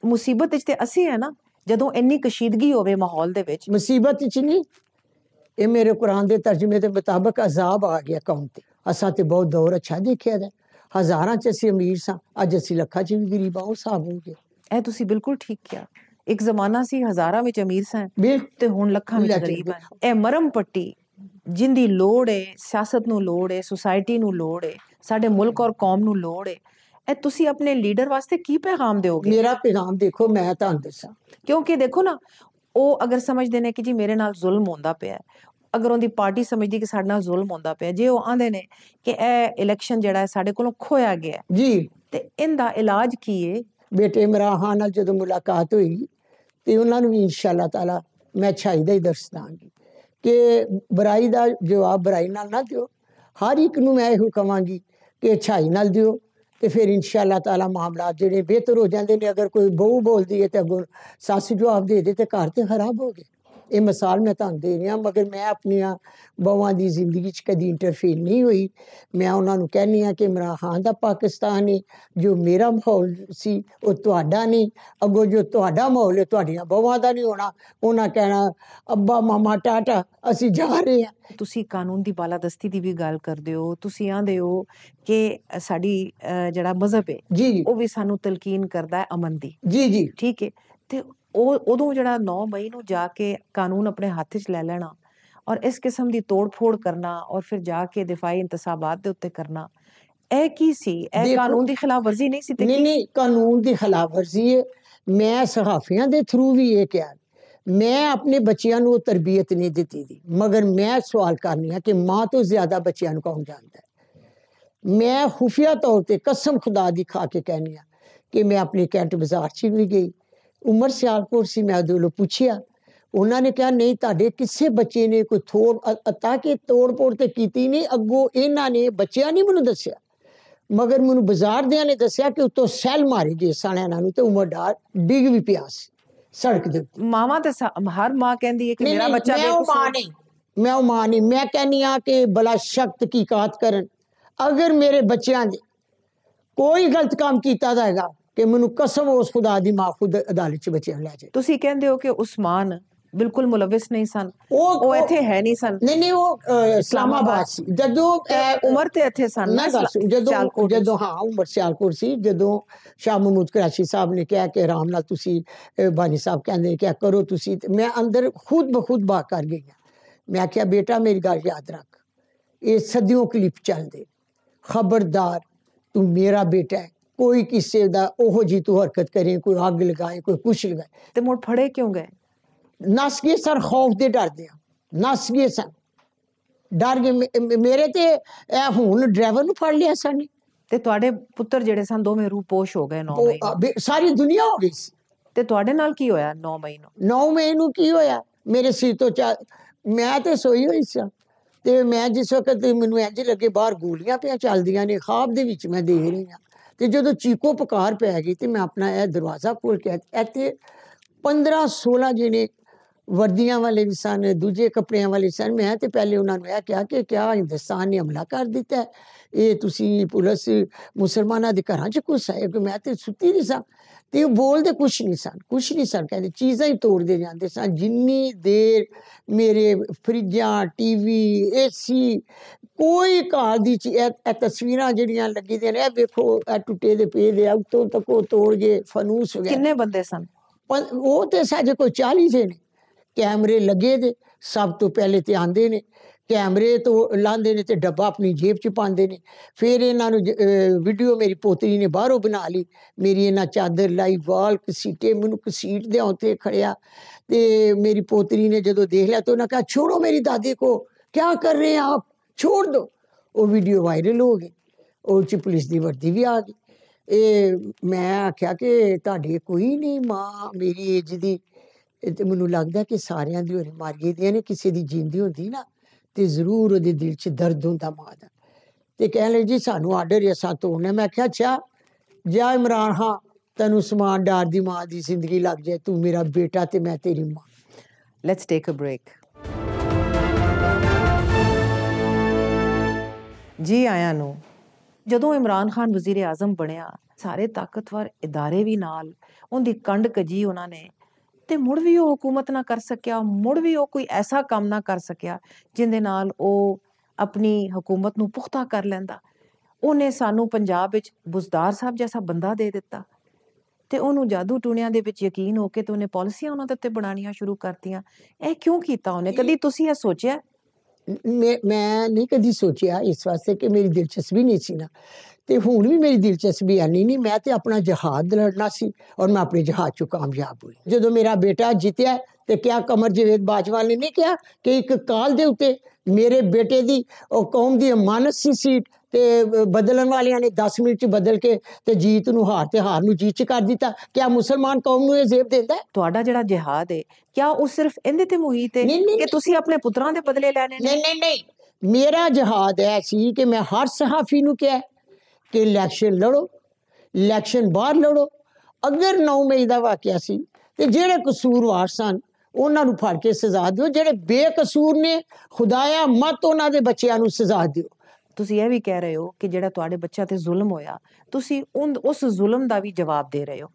ਮੁਸੀਬਤ ਵਿੱਚ ਤੇ ਅਸੀਂ ਹੈ ਨਾ ਜਦੋਂ ਇੰਨੀ ਕਸ਼ੀਦਗੀ ਹੋਵੇ ਮਾਹੌਲ ਦੇ ਵਿੱਚ ਮੁਸੀਬਤ ਵਿੱਚ ਨਹੀਂ ਇਹ ਮੇਰੇ ਕੁਰਾਨ ਦੇ ਤਰਜਮੇ ਦੇ ਮੁਤਾਬਕ ਅਜ਼ਾਬ ਆ ਗਿਆ ਕੌਮ ਤੇ ਅਸਾਂ ਤੇ ਬਹੁਤ ਦੌਰ ਅੱਛਾ ਦੇਖਿਆ ਦਾ ਹਜ਼ਾਰਾਂ ਚ ਅਸੀਂ ਅਮੀਰ ਸਾਂ ਅੱਜ ਅਸੀਂ ਲੱਖਾਂ ਚ ਵੀ ਗਰੀਬ ਆ ਉਹ ਸਾਬ ਹੋ ਗਏ ਇਹ ਤੁਸੀਂ ਬਿਲਕੁਲ ਠੀਕ ਕਿਹਾ ਇੱਕ ਜ਼ਮਾਨਾ ਸੀ ਹਜ਼ਾਰਾਂ ਵਿੱਚ ਅਮੀਰ ਸਾਂ ਤੇ ਹੁਣ ਲੱਖਾਂ ਵਿੱਚ ਗਰੀਬ ਆ ਇਹ ਮਰਮ ਪੱਟੀ ਜਿੰਦੀ ਲੋੜ ਹੈ ਸਿਆਸਤ ਨੂੰ ਲੋੜ ਹੈ ਸੁਸਾਇਟੀ ਨੂੰ ਲੋੜ ਹੈ ਸਾਡੇ ਮੁਲਕ ਔਰ ਕੌਮ ਨੂੰ ਲੋੜ ਹੈ ਇਹ ਤੁਸੀਂ ਆਪਣੇ ਲੀਡਰ ਵਾਸਤੇ ਕੀ ਪੈਗਾਮ ਦਿਓਗੇ ਮੇਰਾ ਪੈਗਾਮ ਦੇਖੋ ਮੈਂ ਤੁਹਾਨੂੰ ਦੱਸਾਂ ਕਿਉਂਕਿ ਦੇਖੋ ਨਾ ਉਹ ਅਗਰ ਸਮਝਦੇ ਨੇ ਕਿ ਜੀ ਮੇਰੇ ਨਾਲ ਜ਼ੁਲਮ ਹੁੰਦਾ ਪਿਆ ਅਗਰ ਉਹਦੀ ਪਾਰਟੀ ਸਮਝਦੀ ਕਿ ਸਾਡੇ ਨਾਲ ਜ਼ੁਲਮ ਹੁੰਦਾ ਪਿਆ ਜੇ ਉਹ ਆਂਦੇ ਨੇ ਕਿ ਇਹ ਇਲੈਕਸ਼ਨ ਜਿਹੜਾ ਹੈ ਸਾਡੇ ਕੋਲੋਂ ਖੋਇਆ ਗਿਆ ਜੀ ਤੇ ਇਹਦਾ ਇਲਾਜ ਕੀ ਹੈ ਬੇਟੇ ਇਮਰਾਨ ਖਾਨ ਨਾਲ ਜਦੋਂ ਮੁਲਾਕਾਤ ਹੋਈ ਤੇ ਉਹਨਾਂ ਨੂੰ ਵੀ ਇਨਸ਼ਾਅੱਲਾ ਤਾਲਾ ਮੈਂ ਛਾਈ ਦਾ ਹੀ ਦਰਸ ਦਾਂਗੀ ਕਿ ਬੁਰਾਈ ਦਾ ਜਵਾਬ ਬੁਰਾਈ ਨਾਲ ਨਾ ਦਿਓ ਹਰ ਇੱਕ ਨੂੰ ਮੈਂ ਇਹੋ ਕਹਾਂਗੀ ਕਿ ਛਾਈ ਨਾਲ ਦਿਓ ਤੇ ਫਿਰ ਇਨਸ਼ਾ ਅੱਲਾਹ ਤਾਲਾ ਮਾਮਲਾ ਜਿਹੜੇ ਬਿਹਤਰ ਹੋ ਜਾਂਦੇ ਨੇ ਅਗਰ ਕੋਈ ਬਹੂ ਬੋਲਦੀ ਹੈ ਤੇ ਅੱਗੋਂ ਸੱਸ ਜਵਾਬ ਦੇ ਦੇ ਤੇ ਘਰ ਤੇ ਖਰਾਬ ਹੋ ਗਏ ਇਹ ਮਿਸਾਲ ਮੈਂ ਤੁਹਾਨੂੰ ਦੇ ਰਿਹਾ ਮਗਰ ਮੈਂ ਆਪਣੀਆਂ ਬਵਾਂ ਦੀ ਜ਼ਿੰਦਗੀ 'ਚ ਕਦੀ ਇੰਟਰਫੇਅਰ ਨਹੀਂ ਹੋਈ ਮੈਂ ਉਹਨਾਂ ਨੂੰ ਕਹਿੰਨੀ ਆ ਕਿ ਇਮਰਾਨ ਖਾਨ ਦਾ ਪਾਕਿਸਤਾਨ ਹੀ ਜੋ ਮੇਰਾ ਮਾਹੌਲ ਸੀ ਉਹ ਤੁਹਾਡਾ ਨਹੀਂ ਅੱਗੋ ਜੋ ਤੁਹਾਡਾ ਮਾਹੌਲ ਹੈ ਤੁਹਾਡੀਆਂ ਬਵਾਂ ਦਾ ਨਹੀਂ ਹੋਣਾ ਉਹਨਾਂ ਕਹਿਣਾ ਅੱਬਾ ਮਾਮਾ ਟਾਟਾ ਅਸੀਂ ਜਾ ਰਹੇ ਹਾਂ ਤੁਸੀਂ ਕਾਨੂੰਨ ਦੀ ਬਾਲਾਦਸਤੀ ਦੀ ਵੀ ਗੱਲ ਕਰਦੇ ਹੋ ਤੁਸੀਂ ਆਂਦੇ ਹੋ ਕਿ ਸਾਡੀ ਜਿਹੜਾ ਮਜ਼ਹਬ ਹੈ ਉਹ ਵੀ ਸਾਨੂੰ ਤਲਕੀਨ ਕਰਦਾ ਹੈ ਅਮਨ ਦੀ ਜੀ ਜੀ ਠੀਕ ਹੈ ਤੇ ਉਹ ਉਦੋਂ ਜਿਹੜਾ 9 ਮਈ ਨੂੰ ਜਾ ਕੇ ਕਾਨੂੰਨ ਆਪਣੇ ਹੱਥ 'ਚ ਲੈ ਲੈਣਾ ਔਰ ਇਸ ਕਿਸਮ ਦੀ ਤੋੜ-ਫੋੜ ਕਰਨਾ ਔਰ ਫਿਰ ਜਾ ਕੇ ਦਿਫਾਈ ਇੰਤਸਾਬਾਤ ਦੇ ਉੱਤੇ ਕਰਨਾ ਇਹ ਕੀ ਸੀ ਇਹ ਕਾਨੂੰਨ ਦੀ ਖਿਲਾਫਵਰਜ਼ੀ ਨਹੀਂ ਸੀ ਤੇ ਨਹੀਂ ਨਹੀਂ ਕਾਨੂੰਨ ਦੀ ਖਿਲਾਫਵਰਜ਼ੀ ਹੈ ਮੈਂ ਸਹਾਫੀਆਂ ਦੇ ਥਰੂ ਵੀ ਇਹ ਕਿਹਾ ਮੈਂ ਆਪਣੇ ਬੱਚਿਆਂ ਨੂੰ ਤਰਬੀਅਤ ਨਹੀਂ ਦਿੱਤੀ ਦੀ ਮਗਰ ਮੈਂ ਸਵਾਲ ਕਰਨੀ ਹੈ ਕਿ ਮਾਂ ਤੋਂ ਜ਼ਿਆਦਾ ਬੱਚਿਆਂ ਨੂੰ ਕੌਣ ਜਾਣਦਾ ਹੈ ਮੈਂ ਖੁਫੀਆ ਤੌਰ ਤੇ ਕਸਮ ਖੁਦਾ ਦੀ ਖਾ ਕੇ ਕਹਿਨੀ ਆ ਕਿ ਮੈਂ ਆਪਣੀ ਕੈਂਟ ਬਾਜ਼ਾਰ 'ਚ ਵੀ ਗਈ ਉਮਰ ਸਿਆਲਕੋਟ ਸੀ ਮੈਂ ਉਹਦੇ ਪੁੱਛਿਆ ਉਹਨਾਂ ਨੇ ਕਿਹਾ ਨਹੀਂ ਤੁਹਾਡੇ ਕਿਸੇ ਬੱਚੇ ਨੇ ਕੋਈ ਥੋੜ ਅਤਾ ਕਿ ਤੋੜ-ਪੋੜ ਤੇ ਕੀਤੀ ਨਹੀਂ ਅੱਗੋਂ ਇਹਨਾਂ ਨੇ ਬੱਚਿਆਂ ਨਹੀਂ ਮੈਨੂੰ ਦੱਸਿਆ ਮਗਰ ਮੈਨੂੰ ਬਾਜ਼ਾਰ ਦਿਆਂ ਨੇ ਦੱਸਿਆ ਕਿ ਉਤੋਂ ਸੈਲ ਮਾਰੀ ਗਈ ਸਾਣਿਆਂ ਨਾਲ ਤੇ ਉਮਰ ਡਾਰ ਡਿੱਗ ਵੀ ਪਿਆ ਸੀ ਸੜਕ ਦੇ ਮਾਵਾ ਤੇ ਹਰ ਮਾਂ ਕਹਿੰਦੀ ਹੈ ਕਿ ਮੇਰਾ ਬੱਚਾ ਬੇਕਸੂਰ ਨਹੀਂ ਮੈਂ ਉਹ ਮਾਂ ਨਹੀਂ ਮੈਂ ਕਹਿੰਨੀ ਆ ਕਿ ਬਲਾ ਸ਼ਕਤ ਕੀ ਕਾਤ ਕਰਨ ਅਗਰ ਮੇਰੇ ਬੱਚਿਆਂ ਦੇ ਕੋਈ ਗਲਤ ਕੰਮ ਕੀਤਾ ਦਾ ਹੈਗਾ कि मैं कसम उस खुदा की माँ खुद अदालत च बचे लिया जाए तुम कहते हो कि उस्मान बिल्कुल मुलविस नहीं सन ओ, है नहीं सन नहीं नहीं वो इस्लामाबाद जो उम्र ते इतने सन ना जो हाँ उम्र सियालकोट सी जो शाह महमूद कराची साहब ने कहा कि आराम नी बानी साहब कहने क्या करो तुम मैं अंदर खुद ब खुद बा कर गई हाँ मैं क्या बेटा मेरी गल याद रख ये सदियों क्लिप चल दे खबरदार तू मेरा बेटा है કોઈ કિસેદા ઓહો જીતુ હરકત કરે કોઈ આગ લગાય કોઈ કુછ લગે તે મો ફડે ક્યું ગએ નાસગી સર خوف દે ડર દે નાસગી સર ડર મેરે તે આ હોન ડ્રાઈવર ન ફડ લેસા ને તે તોઆડે પુત્ર જેડે સાન દોમે રૂપ પોષ હો ગએ 9 મે બારી દુનિયા ઓરી તે તોઆડે ਨਾਲ કી હોયા 9 મે 9 મે નું કી હોયા મેરે સી તો ચા મે તે સોઈ હોઈ સા તે મે જિસ વક્ત મેનુ એજે લગે બહાર ગોલિયા પિયા ચાલદિયા ને ખाब દે وچ મે દેખ રેયા तो जो चीको पकार पै गई तो मैं अपना यह दरवाज़ा खोल के इतने पंद्रह सोलह जने वर्दियों वाले भी सन दूजे कपड़िया वाले सन मैं तो पहले उन्होंने यह क्या कि क्या हिंदुस्तान ने हमला कर दिता है ये पुलिस मुसलमाना के घर च घुस आए मैं तो सुती नहीं सर ਤੇ ਉਹ ਬੋਲਦੇ ਕੁਛ ਨਹੀਂ ਸਨ ਕੁਛ ਨਹੀਂ ਸਨ ਕਹਿੰਦੇ ਚੀਜ਼ਾਂ ਹੀ ਤੋੜਦੇ ਜਾਂਦੇ ਸਨ ਜਿੰਨੀ ਦੇਰ ਮੇਰੇ ਫਰਿੱਜਾਂ ਟੀਵੀ ਏਸੀ ਕੋਈ ਘਰ ਦੀ ਇਹ ਤਸਵੀਰਾਂ ਜਿਹੜੀਆਂ ਲੱਗੀਆਂ ਨੇ ਇਹ ਵੇਖੋ ਇਹ ਟੁੱਟੇ ਦੇ ਪੇ ਦੇ ਉੱਤੋਂ ਤੱਕ ਉਹ ਤੋੜ ਗਏ ਫਨੂਸ ਹੋ ਗਏ ਕਿੰਨੇ ਬੰਦੇ ਸਨ ਉਹ ਤੇ ਸਾਜੇ ਕੋਈ 40 ਦੇ ਨੇ ਕੈਮਰੇ ਲੱਗੇ ਦੇ ਸਭ ਤੋਂ ਪਹਿਲੇ ਤੇ ਆਂਦੇ ਨੇ ਕੈਮਰੇ ਤੋਂ ਲਾਂਦੇ ਨੇ ਤੇ ਡੱਬਾ ਆਪਣੀ ਜੇਬ 'ਚ ਪਾਉਂਦੇ ਨੇ ਫਿਰ ਇਹਨਾਂ ਨੂੰ ਵੀਡੀਓ ਮੇਰੀ ਪੋਤਰੀ ਨੇ ਬਾਹਰੋਂ ਬਣਾ ਲਈ ਮੇਰੀ ਇਹਨਾਂ ਚਾਦਰ ਲਾਈ ਵਾਲ ਕਸੀਟੇ ਮੈਨੂੰ ਕਸੀਟ ਦੇ ਉੱਤੇ ਖੜਿਆ ਤੇ ਮੇਰੀ ਪੋਤਰੀ ਨੇ ਜਦੋਂ ਦੇਖ ਲਿਆ ਤਾਂ ਉਹਨਾਂ ਕਹਾ ਛੋੜੋ ਮੇਰੀ ਦਾਦੀ ਕੋ क्या कर रहे हैं आप छोड़ दो वो वीडियो वायरल हो गई और पुलिस की वर्दी भी आ गई ਇਹ ਮੈਂ ਆਖਿਆ ਕਿ ਤੁਹਾਡੇ ਕੋਈ ਨਹੀਂ ਮਾਂ ਮੇਰੀ ਏਜ ਦੀ ਤੇ ਮੈਨੂੰ ਲੱਗਦਾ ਕਿ ਸਾਰਿਆਂ ਦੀ ਹੋਰੇ ਮਾਰ ਗਈ ਦੀਆਂ ਨੇ ਕਿਸੇ ਦੀ ਜਿੰਦੀ ਹੁੰਦੀ ਨਾ ਤੇ ਜ਼ਰੂਰ ਉਹਦੇ ਦਿਲ 'ਚ ਦਰਦ ਹੁੰਦਾ ਮਾਂ ਦਾ ਤੇ ਕਹਿਣ ਲੱਗੀ ਜੀ ਸਾਨੂੰ ਆਰਡਰ ਹੈ ਸਾ ਤੋਂ ਨੇ ਮੈਂ ਕਿਹਾ ਅੱਛਾ ਜਾ ਇਮਰਾਨ ਹਾਂ ਤੈਨੂੰ ਸਮਾਨ ਡਾਰ ਦੀ ਮਾਂ ਦੀ ਜ਼ਿੰਦਗੀ ਲੱਗ ਜਾਏ ਤੂੰ ਮੇਰਾ ਬੇਟਾ ਤੇ ਮੈਂ ਤੇਰੀ ਮਾਂ ਲੈਟਸ ਟੇਕ ਅ ਬ੍ਰੇਕ ਜੀ ਆਇਆਂ ਨੂੰ ਜਦੋਂ ਇਮਰਾਨ ਖਾਨ ਵਜ਼ੀਰ ਆਜ਼ਮ ਬਣਿਆ ਸਾਰੇ ਤਾਕਤਵਰ ادارے ਵੀ ਨਾਲ ਉਹਦੀ ਕੰਡ ਕਜੀ ਉਹਨਾਂ ਨੇ ਤੇ ਮੁੜ ਵੀ ਉਹ ਹਕੂਮਤ ਨਾ ਕਰ ਸਕਿਆ ਮੁੜ ਵੀ ਉਹ ਕੋਈ ਐਸਾ ਕੰਮ ਨਾ ਕਰ ਸਕਿਆ ਜਿੰਦੇ ਨਾਲ ਉਹ ਆਪਣੀ ਹਕੂਮਤ ਨੂੰ ਪੁਖਤਾ ਕਰ ਲੈਂਦਾ ਉਹਨੇ ਸਾਨੂੰ ਪੰਜਾਬ ਵਿੱਚ ਬੁਜ਼ਦਾਰ ਸਾਹਿਬ ਜੈਸਾ ਬੰਦਾ ਦੇ ਦਿੱਤਾ ਤੇ ਉਹਨੂੰ ਜਾਦੂ ਟੂਣਿਆਂ ਦੇ ਵਿੱਚ ਯਕੀਨ ਹੋ ਕੇ ਤੇ ਉਹਨੇ ਪਾਲਿਸੀਆਂ ਉਹਨਾਂ ਦੇ ਉੱਤੇ ਬਣਾਉਣੀਆਂ ਸ਼ੁਰੂ ਕਰਤੀਆਂ ਇਹ ਕਿਉਂ ਕੀਤਾ ਉਹਨੇ ਕਦੀ ਤੁਸੀਂ ਇਹ ਸੋਚਿਆ ਮੈਂ ਮੈਂ ਨਹੀਂ ਕਦੀ ਸੋਚਿਆ ਇਸ ਵਾਸਤੇ ਕਿ ਮੇਰੀ ਦਿਲਚਸਪੀ ਨਹੀਂ ਸੀ ਨਾ ਤੇ ਹੁਣ ਵੀ ਮੇਰੀ ਦਿਲਚਸਪੀ ਹੈ ਨਹੀਂ ਨਹੀਂ ਮੈਂ ਤੇ ਆਪਣਾ ਜਹਾਦ ਲੜਨਾ ਸੀ ਔਰ ਮੈਂ ਆਪਣੇ ਜਹਾਦ ਚ ਕਾਮਯਾਬ ਹੋਈ ਜਦੋਂ ਮੇਰਾ ਬੇਟਾ ਜਿੱਤਿਆ ਤੇ ਕਿਆ ਕਮਰ ਜਵੇਦ ਬਾਜਵਾਲ ਨੇ ਨਹੀਂ ਕਿਹਾ ਕਿ ਇੱਕ ਕਾਲ ਦੇ ਉੱਤੇ ਮੇਰੇ ਬੇਟੇ ਦੀ ਉਹ ਕੌਮ ਦੀ ਅਮਾਨਤ ਸੀ ਸੀਟ ਤੇ ਬਦਲਣ ਵਾਲਿਆਂ ਨੇ 10 ਮਿੰਟ ਚ ਬਦਲ ਕੇ ਤੇ ਜੀਤ ਨੂੰ ਹਾਰ ਤੇ ਹਾਰ ਨੂੰ ਜੀਤ ਚ ਕਰ ਦਿੱਤਾ ਕਿਆ ਮੁਸਲਮਾਨ ਕੌਮ ਨੂੰ ਇਹ ਜ਼ੇਬ ਦਿੰਦਾ ਤੁਹਾਡਾ ਜਿਹੜਾ ਜਿਹਾਦ ਹੈ ਕਿਆ ਉਹ ਸਿਰਫ ਇਹਦੇ ਤੇ ਮੁਹੀਤ ਹੈ ਕਿ ਤੁਸੀਂ ਆਪਣੇ ਪੁੱਤਰਾਂ ਦੇ ਬਦਲੇ ਲੈਣੇ ਨੇ ਨਹੀਂ ਨਹੀਂ ਨਹੀਂ ਮੇਰਾ ਜਹਾਦ ਹੈ ਸੀ ਕਿ ਮੈਂ ਹਰ ਸਹਾਫੀ ਨੂੰ ਕਿਹਾ ਕਿ ਇਲੈਕਸ਼ਨ ਲੜੋ ਇਲੈਕਸ਼ਨ ਬਾਹਰ ਲੜੋ ਅਗਰ 9 ਮਈ ਦਾ ਵਾਕਿਆ ਸੀ ਤੇ ਜਿਹੜੇ ਕਸੂਰਵਾਰ ਸਨ ਉਹਨਾਂ ਨੂੰ ਫੜ ਕੇ ਸਜ਼ਾ ਦਿਓ ਜਿਹੜੇ ਬੇਕਸੂਰ ਨੇ ਖੁਦਾਇਆ ਮਤ ਉਹਨਾਂ ਦੇ ਬੱਚਿਆਂ ਨੂੰ ਸਜ਼ਾ ਦਿਓ ਤੁਸੀਂ ਇਹ ਵੀ ਕਹਿ ਰਹੇ ਹੋ ਕਿ ਜਿਹੜਾ ਤੁਹਾਡੇ ਬੱਚਾ ਤੇ ਜ਼ੁਲਮ ਹੋਇਆ ਤੁਸੀਂ ਉਸ ਜ਼ੁਲਮ ਦਾ ਵੀ ਜਵਾਬ ਦੇ ਰਹੇ ਹੋ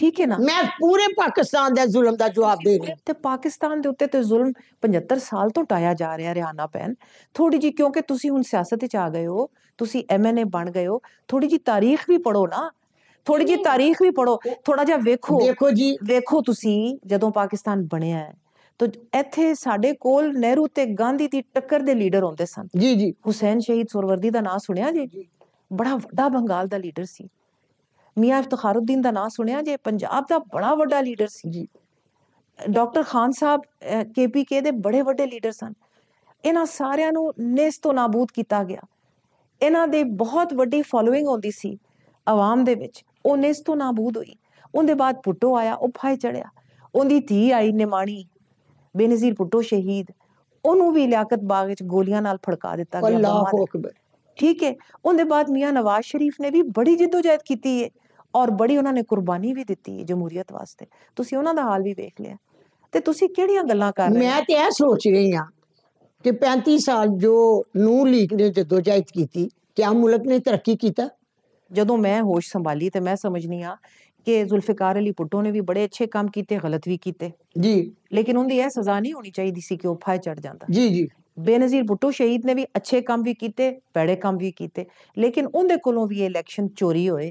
ਠੀਕ ਹੈ ਨਾ ਮੈਂ ਪੂਰੇ ਪਾਕਿਸਤਾਨ ਦੇ ਜ਼ੁਲਮ ਦਾ ਜਵਾਬ ਦੇ ਰਹੀ ਤੇ ਪਾਕਿਸਤਾਨ ਦੇ ਉੱਤੇ ਤੇ ਜ਼ੁਲਮ 75 ਸਾਲ ਤੋਂ ਟਾਇਆ ਜਾ ਰਿਹਾ ਰਿਹਾਨਾ ਪੈਨ ਥੋੜੀ ਜੀ ਕਿਉਂਕਿ ਤੁਸੀਂ ਹੁਣ ਸਿਆਸਤ ਵਿੱਚ ਆ ਗਏ ਹੋ ਤੁਸੀਂ ਐਮਐਨਏ ਬਣ ਗਏ ਹੋ ਥੋੜੀ ਜੀ ਤਾਰੀਖ ਵੀ ਪੜੋ ਨਾ ਥੋੜੀ ਜੀ ਤਾਰੀਖ ਵੀ ਪੜੋ ਥੋੜਾ ਜਿਹਾ ਵੇਖੋ ਦੇਖੋ ਜੀ ਵੇਖੋ ਤੁਸੀਂ ਜਦੋਂ ਪਾਕਿਸਤਾਨ ਬਣਿਆ ਹੈ ਤੋ ਇੱਥੇ ਸਾਡੇ ਕੋਲ ਨਹਿਰੂ ਤੇ ਗਾਂਧੀ ਦੀ ਟੱਕਰ ਦੇ ਲੀਡਰ ਹੁੰਦੇ ਸਨ ਜੀ ਜੀ ਹੁਸੈਨ ਸ਼ਹੀਦ ਸੁਰਵਰਦੀ ਦਾ ਨਾਮ ਸੁਣਿਆ ਜੀ ਬੜਾ ਵੱਡਾ ਬੰਗਾਲ ਦਾ ਲੀਡਰ ਸੀ ਮੀਆਂ ਇਫਤਖਾਰੁਦੀਨ ਦਾ ਨਾਂ ਸੁਣਿਆ ਜੇ ਪੰਜਾਬ ਦਾ ਬੜਾ ਵੱਡਾ ਲੀਡਰ ਸੀ ਜੀ ਡਾਕਟਰ ਖਾਨ ਸਾਹਿਬ ਕੇਪੀਕੇ ਦੇ ਬੜੇ ਵੱਡੇ ਲੀਡਰ ਸਨ ਇਹਨਾਂ ਸਾਰਿਆਂ ਨੂੰ ਨੇਸ ਤੋਂ ਨਾਬੂਦ ਕੀਤਾ ਗਿਆ ਇਹਨਾਂ ਦੇ ਬਹੁਤ ਵੱਡੀ ਫਾਲੋਇੰਗ ਹੁੰਦੀ ਸੀ ਆਵਾਮ ਦੇ ਵਿੱਚ ਉਹ ਨੇਸ ਤੋਂ ਨਾਬੂਦ ਹੋਈ ਉਹਦੇ ਬਾਅਦ ਪੁੱਟੋ ਆਇਆ ਉਹ ਫਾਇ ਚੜਿਆ ਉਹਦੀ ਧੀ ਆਈ ਨਿਮਾਣੀ ਬੇਨਜ਼ੀਰ ਪੁੱਟੋ ਸ਼ਹੀਦ ਉਹਨੂੰ ਵੀ ਲਿਆਕਤ ਬਾਗ ਵਿੱਚ ਗੋਲੀਆਂ ਨਾਲ ਫੜਕਾ ਦਿੱਤਾ ਗਿਆ ਅੱਲਾਹੁ ਅਕਬਰ ਠੀਕ ਹੈ ਉਹਦੇ ਬਾਅਦ ਮੀਆਂ ਨਵਾਜ਼ ਸ਼ਰੀਫ ਨੇ ਵੀ ਬੜੀ ਜਿੱਦੋ ਜਹਿਦ ਕੀਤੀ ਹੈ ਔਰ ਬੜੀ ਉਹਨਾਂ ਨੇ ਕੁਰਬਾਨੀ ਵੀ ਦਿੱਤੀ ਜਮਹੂਰੀਅਤ ਵਾਸਤੇ ਤੁਸੀਂ ਉਹਨਾਂ ਦਾ ਹਾਲ ਵੀ ਵੇਖ ਲਿਆ ਤੇ ਤੁਸੀਂ ਕਿਹੜੀਆਂ ਗੱਲਾਂ ਕਰ ਰਹੇ ਮੈਂ ਤੇ ਇਹ ਸੋਚ ਰਹੀ ਹਾਂ ਕਿ 35 ਸਾਲ ਜੋ ਨੂੰ ਲੀਗ ਨੇ ਜਦੋਜਾਇਦ ਕੀਤੀ ਕਿਆ ਮੁਲਕ ਨੇ ਤਰੱਕੀ ਕੀਤਾ ਜਦੋਂ ਮੈਂ ਹੋਸ਼ ਸੰਭਾਲੀ ਤੇ ਮੈਂ ਸਮਝਨੀ ਆ ਕਿ ਜ਼ੁਲਫਿਕਾਰ ਅਲੀ ਪੁੱਟੋ ਨੇ ਵੀ ਬੜੇ ਅੱਛੇ ਕੰਮ ਕੀਤੇ ਗਲਤ ਵੀ ਕੀਤੇ ਜੀ ਲੇਕਿਨ ਉਹਦੀ ਇਹ ਸਜ਼ਾ ਨਹੀਂ ਹੋਣੀ ਚਾਹੀਦੀ ਸੀ ਕਿ ਉਹ ਫਾਇ ਚੜ ਜਾਂਦਾ ਜੀ ਜੀ बेनजीर भुट्टो शहीद ने भी अच्छे काम भी किते भैड़े काम भी किते लेकिन उनके कोलों भी इलेक्शन चोरी होए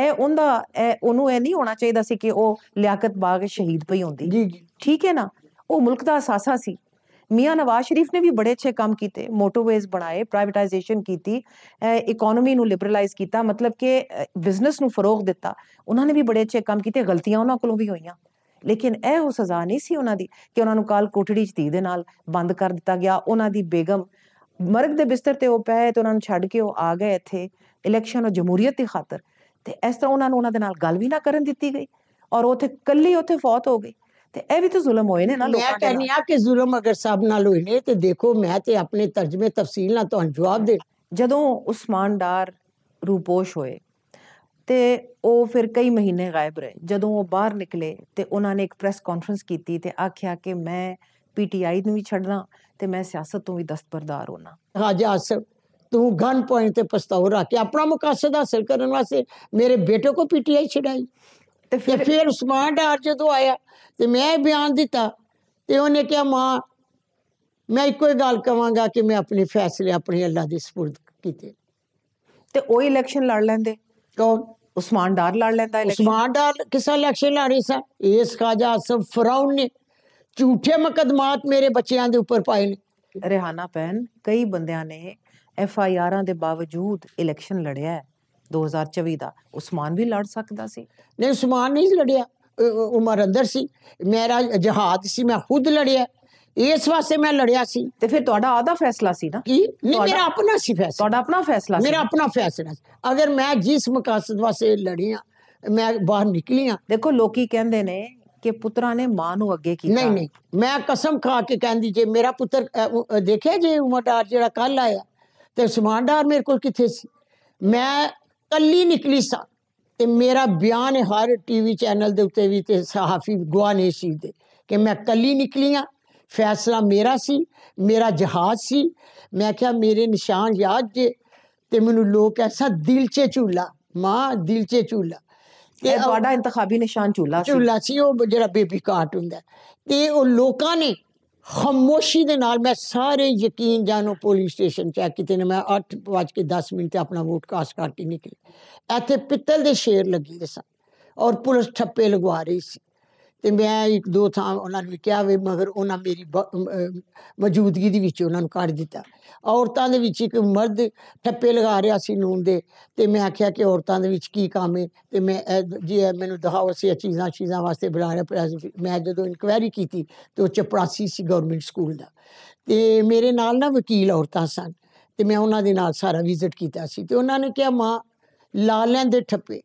ਇਹ ਉਹਦਾ ਇਹ ਉਹਨੂੰ ਇਹ ਨਹੀਂ ਹੋਣਾ ਚਾਹੀਦਾ ਸੀ ਕਿ ਉਹ ਲਿਆਕਤ ਬਾਗ ਸ਼ਹੀਦ ਪਈ ਹੁੰਦੀ ਜੀ ਜੀ ਠੀਕ ਹੈ ਨਾ ਉਹ ਮੁਲਕ ਦਾ ਅਸਾਸਾ ਸੀ ਮੀਆਂ ਨਵਾਜ਼ ਸ਼ਰੀਫ ਨੇ ਵੀ ਬੜੇ ਅੱਛੇ ਕੰਮ ਕੀਤੇ ਮੋਟਰਵੇਜ਼ ਬਣਾਏ ਪ੍ਰਾਈਵੇਟਾਈਜੇਸ਼ਨ ਕੀਤੀ ਇਕਨੋਮੀ ਨੂੰ ਲਿਬਰਲਾਈਜ਼ ਕੀਤਾ ਮਤਲਬ ਕਿ ਬਿਜ਼ਨਸ ਨੂੰ ਫਰੋਗ ਦਿੱਤਾ ਉਹਨਾਂ ਨੇ ਵੀ ਬੜੇ ਅੱਛੇ ਕੰਮ ਕੀਤੇ ਗਲਤੀਆਂ ਉਹਨਾਂ ਕੋਲੋਂ ਵੀ ਹੋਈਆਂ ਲੇਕਿਨ ਇਹ ਉਹ ਸਜ਼ਾ ਨਹੀਂ ਸੀ ਉਹਨਾਂ ਦੀ ਕਿ ਉਹਨਾਂ ਨੂੰ ਕਾਲ ਕੋਠੜੀ ਚ ਧੀ ਦੇ ਨਾਲ ਬੰਦ ਕਰ ਦਿੱਤਾ ਗਿਆ ਉਹਨਾਂ ਦੀ ਬੇਗਮ ਮਰਗ ਦੇ ਬਿਸਤਰ ਤੇ ਉਹ ਪਏ ਤੇ ਉਹਨਾਂ ਨੂੰ ਛੱਡ ਕੇ ਉਹ ਆ ਗਏ ਇੱਥੇ ਇਲੈਕਸ਼ਨ ਔਰ ਜਮਹੂਰੀਅਤ ਦੀ ਖਾਤਰ ਤੇ ਇਸ ਤਰ੍ਹਾਂ ਉਹਨਾਂ ਨੂੰ ਉਹਨਾਂ ਦੇ ਨਾਲ ਗੱਲ ਵੀ ਨਾ ਕਰਨ ਦਿੱਤੀ ਗਈ ਔਰ ਉਥੇ ਕੱਲੀ ਉਥੇ ਫੌਤ ਹੋ ਗਈ ਤੇ ਇਹ ਵੀ ਤਾਂ ਜ਼ੁਲਮ ਹੋਏ ਨੇ ਨਾ ਲੋਕਾਂ ਦੇ ਮੈਂ ਕਹਿੰਨੀ ਆ ਕਿ ਜ਼ੁਲਮ ਅਗਰ ਸਭ ਨਾਲ ਹੋਏ ਨੇ ਤੇ ਦੇਖੋ ਮੈਂ ਤੇ ਆਪਣੇ ਤਰਜਮੇ ਤਫਸੀਲ ਨਾਲ ਤੁਹਾਨੂੰ ਜਵਾਬ ਦੇ ਜਦੋਂ ਉਸਮਾਨ ਡਾਰ ਰੂਪੋਸ਼ ਹੋਏ ਤੇ ਉਹ ਫਿਰ ਕਈ ਮਹੀਨੇ ਗਾਇਬ ਰਹੇ ਜਦੋਂ ਉਹ ਬਾਹਰ ਨਿਕਲੇ ਤੇ ਉਹਨਾਂ ਨੇ ਇੱਕ ਪ੍ਰੈਸ ਕਾਨਫਰੰਸ ਕੀਤੀ ਤੇ ਆਖਿਆ ਕਿ ਮੈਂ ਪੀਟੀਆਈ ਨੂੰ ਵੀ ਛੱਡਣਾ ਤੇ ਮੈਂ ਸਿਆਸਤ ਤੋਂ ਵੀ ਦਸਤਬਰਦਾਰ ਹੋਣਾ ਹਾਜੀ ਆਸਫ तू गन पॉइंट पे पछताओ रहा कि अपना मुकासद हासिल करने वास्ते मेरे बेटे को पीटीआई छिड़ाई तो फिर, फिर उस्मान डार जो तो आया तो मैं बयान दिता तो उन्हें क्या मां मैं इको गल कहगा कि मैं अपने फैसले अपने अल्लाह के सुपुर्द किए तो वो इलेक्शन लड़ लेंदे कौन उस्मान डार लड़ लेंदा उस्मान डार किस इलेक्शन लड़ रही सा इस खाजा सब फराउन ने झूठे मुकदमात मेरे ਬੱਚਿਆਂ ਦੇ ऊपर पाए ने रेहाना ਪੈਨ कई बंदियां ने ਐਫ ਆਈ ਆਰਾਂ ਦੇ ਬਾਵਜੂਦ ਇਲੈਕਸ਼ਨ ਲੜਿਆ 2024 ਦਾ ਉਸਮਾਨ ਵੀ ਲੜ ਸਕਦਾ ਸੀ ਨਹੀਂ ਉਸਮਾਨ ਨਹੀਂ ਲੜਿਆ ਉਮਰ ਅੰਦਰ ਸੀ ਮੇਰਾ ਜਹਾਦ ਸੀ ਮੈਂ ਖੁਦ ਲੜਿਆ ਇਸ ਵਾਸਤੇ ਮੈਂ ਲੜਿਆ ਸੀ ਤੇ ਫਿਰ ਤੁਹਾਡਾ ਆਦਾ ਫੈਸਲਾ ਸੀ ਨਾ ਕੀ ਨਹੀਂ ਮੇਰਾ ਆਪਣਾ ਸੀ ਫੈਸਲਾ ਤੁਹਾਡਾ ਆਪਣਾ ਫੈਸਲਾ ਸੀ ਮੇਰਾ ਆਪਣਾ ਫੈਸਲਾ ਸੀ ਅਗਰ ਮੈਂ ਜਿਸ ਮਕਸਦ ਵਾਸਤੇ ਲੜਿਆ ਮੈਂ ਬਾਹਰ ਨਿਕਲੀਆਂ ਦੇਖੋ ਲੋਕੀ ਕਹਿੰਦੇ ਨੇ ਕਿ ਪੁੱਤਰਾ ਨੇ ਮਾਂ ਨੂੰ ਅੱਗੇ ਕੀਤਾ ਨਹੀਂ ਨਹੀਂ ਮੈਂ ਕਸਮ ਖਾ ਕੇ ਕਹਿੰਦੀ ਜੇ ਮੇਰਾ ਪੁੱਤਰ ਦੇਖਿਆ ਜੇ ਉਮਰਦਾਰ ਜਿਹੜਾ ਕੱਲ ਆਇਆ ਤੇ ਸਮਾਂਡਾ ਔਰ ਮੇਰੇ ਕੋਲ ਕਿੱਥੇ ਸੀ ਮੈਂ ਕੱਲੀ ਨਿਕਲੀ ਸਾਂ ਤੇ ਮੇਰਾ ਬਿਆਨ ਹੈ ਹਰ ਟੀਵੀ ਚੈਨਲ ਦੇ ਉੱਤੇ ਵੀ ਤੇ ਸਹਾਫੀ ਗਵਾਹ ਨੇ ਸੀ ਦੇ ਕਿ ਮੈਂ ਕੱਲੀ ਨਿਕਲੀ ਆ ਫੈਸਲਾ ਮੇਰਾ ਸੀ ਮੇਰਾ ਜਹਾਜ਼ ਸੀ ਮੈਂ ਕਿਹਾ ਮੇਰੇ ਨਿਸ਼ਾਨ ਯਾਦ ਜੇ ਤੇ ਮੈਨੂੰ ਲੋਕ ਐਸਾ ਦਿਲ 'ਚ ਝੂਲਾ ਮਾਂ ਦਿਲ 'ਚ ਝੂਲਾ ਤੇ ਤੁਹਾਡਾ ਇੰਤਖਾਬੀ ਨਿਸ਼ਾਨ ਝੂਲਾ ਸੀ ਝੂਲਾ ਸੀ ਉਹ ਜਿਹੜਾ ਬੇਬੀ ਕਾਟ ਹੁੰਦਾ ਤੇ ਉਹ ਲੋਕਾਂ ਨੇ ਖਾਮੋਸ਼ੀ ਦੇ ਨਾਲ ਮੈਂ ਸਾਰੇ ਯਕੀਨ ਜਾਨੋ ਪੁਲਿਸ ਸਟੇਸ਼ਨ ਚੈੱਕ ਕੀਤੇ ਨੇ ਮੈਂ 8 ਵਜ ਕੇ 10 ਮਿੰਟ ਤੇ ਆਪਣਾ ਵੋਟ ਕਾਸ ਕਰਕੇ ਨਿਕਲੇ ਇੱਥੇ ਪਿੱਤਲ ਦੇ ਸ਼ੇਰ ਲੱਗੇ ਸਨ ਔਰ ਪੁਲਿਸ ਠੱਪੇ ਲਗਵਾ ਰਹੀ ਸੀ ਤੇ ਮੈਂ ਇੱਕ ਦੋ ਥਾਂ ਉਹਨਾਂ ਨੂੰ ਕਿਹਾ ਵੇ ਮਗਰ ਉਹਨਾਂ ਮੇਰੀ ਮੌਜੂਦਗੀ ਦੇ ਵਿੱਚ ਉਹਨਾਂ ਨੂੰ ਕੱਢ ਦਿੱਤਾ ਔਰਤਾਂ ਦੇ ਵਿੱਚ ਇੱਕ ਮਰਦ ਠੱਪੇ ਲਗਾ ਰਿਹਾ ਸੀ ਨੂਨ ਦੇ ਤੇ ਮੈਂ ਆਖਿਆ ਕਿ ਔਰਤਾਂ ਦੇ ਵਿੱਚ ਕੀ ਕੰਮ ਹੈ ਤੇ ਮੈਂ ਜੀ ਮੈਨੂੰ ਦਿਖਾਓ ਅਸੀਂ ਚੀਜ਼ਾਂ ਚੀਜ਼ਾਂ ਵਾਸਤੇ ਬੁਲਾ ਰਿਹਾ ਮੈਂ ਜਦੋਂ ਇਨਕੁਆਇਰੀ ਕੀਤੀ ਤੇ ਉਹ ਚਪੜਾਸੀ ਸੀ ਗਵਰਨਮੈਂਟ ਸਕੂਲ ਦਾ ਤੇ ਮੇਰੇ ਨਾਲ ਨਾ ਵਕੀਲ ਔਰਤਾਂ ਸਨ ਤੇ ਮੈਂ ਉਹਨਾਂ ਦੇ ਨਾਲ ਸਾਰਾ ਵਿਜ਼ਿਟ ਕੀਤਾ ਸੀ ਤੇ ਉਹਨਾਂ ਨੇ ਕਿਹਾ ਮਾਂ ਲਾਲਿਆਂ ਦੇ ਠੱਪੇ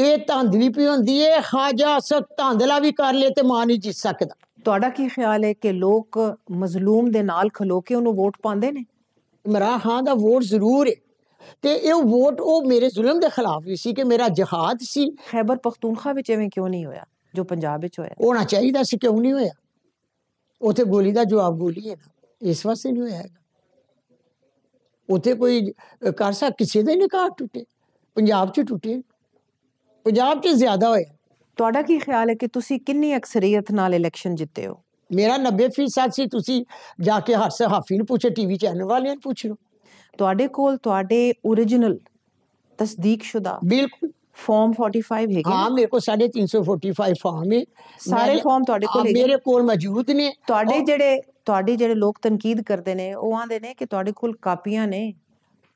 ਇਹ ਧੰਦ ਵੀ ਪਈ ਹੁੰਦੀ ਹੈ ਖਾਜਾ ਸਤ ਧੰਦਲਾ ਵੀ ਕਰ ਲੇ ਤੇ ਮਾਂ ਨਹੀਂ ਜਿੱਤ ਸਕਦਾ ਤੁਹਾਡਾ ਕੀ ਖਿਆਲ ਹੈ ਕਿ ਲੋਕ ਮਜ਼ਲੂਮ ਦੇ ਨਾਲ ਖਲੋ ਕੇ ਉਹਨੂੰ ਵੋਟ ਪਾਉਂਦੇ ਨੇ ਇਮਰਾਨ ਖਾਨ ਦਾ ਵੋਟ ਜ਼ਰੂਰ ਹੈ ਤੇ ਇਹ ਵੋਟ ਉਹ ਮੇਰੇ ਜ਼ੁਲਮ ਦੇ ਖਿਲਾਫ ਵੀ ਸੀ ਕਿ ਮੇਰਾ ਜਹਾਦ ਸੀ ਖੈਬਰ ਪਖਤੂਨਖਾ ਵਿੱਚ ਐਵੇਂ ਕਿਉਂ ਨਹੀਂ ਹੋਇਆ ਜੋ ਪੰਜਾਬ ਵਿੱਚ ਹੋਇਆ ਹੋਣਾ ਚਾਹੀਦਾ ਸੀ ਕਿਉਂ ਨਹੀਂ ਹੋਇਆ ਉਥੇ ਗੋਲੀ ਦਾ ਜਵਾਬ ਗੋਲੀ ਹੈ ਨਾ ਇਸ ਵਾਸਤੇ ਨਹੀਂ ਹੋਇਆ ਉਥੇ ਕੋਈ ਕਰ ਸਕ ਕਿਸੇ ਦੇ ਨਿਕਾਹ ਟੁੱਟੇ ਪੰਜਾਬ 'ਚ ਟੁੱਟੇ ਪੰਜਾਬ 'ਚ ਜ਼ਿਆਦਾ ਹੋਇਆ ਤੁਹਾਡਾ ਕੀ ਖਿਆਲ ਹੈ ਕਿ ਤੁਸੀਂ ਕਿੰਨੀ ਅਕਸਰੀਅਤ ਨਾਲ ਇਲੈਕਸ਼ਨ ਜਿੱਤੇ ਹੋ ਮੇਰਾ 90% ਸੀ ਤੁਸੀਂ ਜਾ ਕੇ ਹਰ ਸਹਾਫੀ ਨੂੰ ਪੁੱਛੋ ਟੀਵੀ ਚੈਨਲ ਵਾਲਿਆਂ ਨੂੰ ਪੁੱਛ ਲਓ ਤੁਹਾਡੇ ਕੋਲ ਤੁਹਾਡੇ origignal ਤਸਦੀਕਸ਼ੁਦਾ ਬਿਲਕੁਲ ਫਾਰਮ 45 ਹੈਗੇ ਹਾਂ ਮੇਰੇ ਕੋਲ 345 ਫਾਰਮ ਹੈ ਸਾਰੇ ਫਾਰਮ ਤੁਹਾਡੇ ਕੋਲ ਹੈਗੇ ਮੇਰੇ ਕੋਲ ਮੌਜੂਦ ਨੇ ਤੁਹਾਡੇ ਜਿਹੜੇ ਤੁਹਾਡੇ ਜਿਹੜੇ ਲੋਕ ਤਨਕੀਦ ਕਰਦੇ ਨੇ ਉਹ ਆਂਦੇ ਨੇ ਕਿ ਤੁਹਾਡੇ ਕੋਲ ਕਾਪੀਆਂ ਨੇ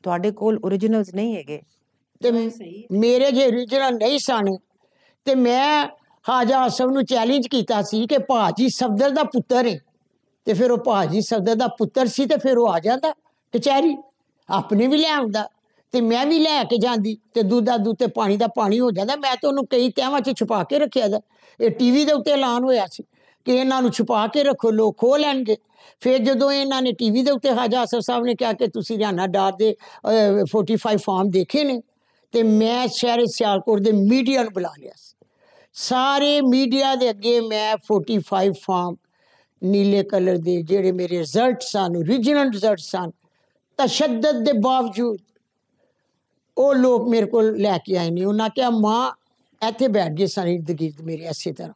ਤੁਹਾਡੇ ਕੋਲ origignals ਨਹੀਂ ਹੈਗੇ ਤੇ ਮੇਰੇ ਜੇ ਰੀਜਨਾਂ ਨਹੀਂ ਸਨ ਤੇ ਮੈਂ ਹਾਜਾ ਹਸਬ ਨੂੰ ਚੈਲੰਜ ਕੀਤਾ ਸੀ ਕਿ ਭਾਜੀ ਸਫਦਰ ਦਾ ਪੁੱਤਰ ਹੈ ਤੇ ਫਿਰ ਉਹ ਭਾਜੀ ਸਫਦਰ ਦਾ ਪੁੱਤਰ ਸੀ ਤੇ ਫਿਰ ਉਹ ਆ ਜਾਂਦਾ ਕਚਹਿਰੀ ਆਪਣੇ ਵੀ ਲੈ ਆਉਂਦਾ ਤੇ ਮੈਂ ਵੀ ਲੈ ਕੇ ਜਾਂਦੀ ਤੇ ਦੁੱਧ ਦਾ ਦੁੱਧ ਤੇ ਪਾਣੀ ਦਾ ਪਾਣੀ ਹੋ ਜਾਂਦਾ ਮੈਂ ਤਾਂ ਉਹਨੂੰ ਕਈ ਤਹਿਵਾਂ 'ਚ ਛੁਪਾ ਕੇ ਰੱਖਿਆ ਦਾ ਇਹ ਟੀਵੀ ਦੇ ਉੱਤੇ ਐਲਾਨ ਹੋਇਆ ਸੀ ਕਿ ਇਹਨਾਂ ਨੂੰ ਛੁਪਾ ਕੇ ਰੱਖੋ ਲੋਕ ਖੋ ਲੈਣਗੇ ਫਿਰ ਜਦੋਂ ਇਹਨਾਂ ਨੇ ਟੀਵੀ ਦੇ ਉੱਤੇ ਹਾਜਾ ਅਸਰ ਸਾਹਿਬ ਨੇ ਕਿਹਾ ਕਿ ਤੁਸੀਂ ਰਿਆਨਾ ਡਾਰ ਦੇ 45 ਫਾਰਮ ਦੇਖੇ ਨੇ ਤੇ ਮੈਂ ਸ਼ਹਿਰ ਸਿਆਲਕੋਟ ਦੇ ਮੀਡੀਆ ਨੂੰ ਬੁਲਾ ਲਿਆ ਸਾਰੇ ਮੀਡੀਆ ਦੇ ਅੱਗੇ ਮੈਂ 45 ਫਾਰਮ ਨੀਲੇ ਕਲਰ ਦੇ ਜਿਹੜੇ ਮੇਰੇ ਰਿਜ਼ਲਟਸ ਸਨ origignal ਰਿਜ਼ਲਟਸ ਸਨ ਤਸ਼ੱਦਦ ਦੇ ਬਾਵਜੂਦ ਉਹ ਲੋਕ ਮੇਰੇ ਕੋਲ ਲੈ ਕੇ ਆਏ ਨਹੀਂ ਉਹਨਾਂ ਕਿਹਾ ਮਾਂ ਇੱਥੇ ਬੈਠ ਗਏ ਸਾਰੇ ਦਗੀਰ ਮੇਰੇ ਐਸੀ ਤਰ੍ਹਾਂ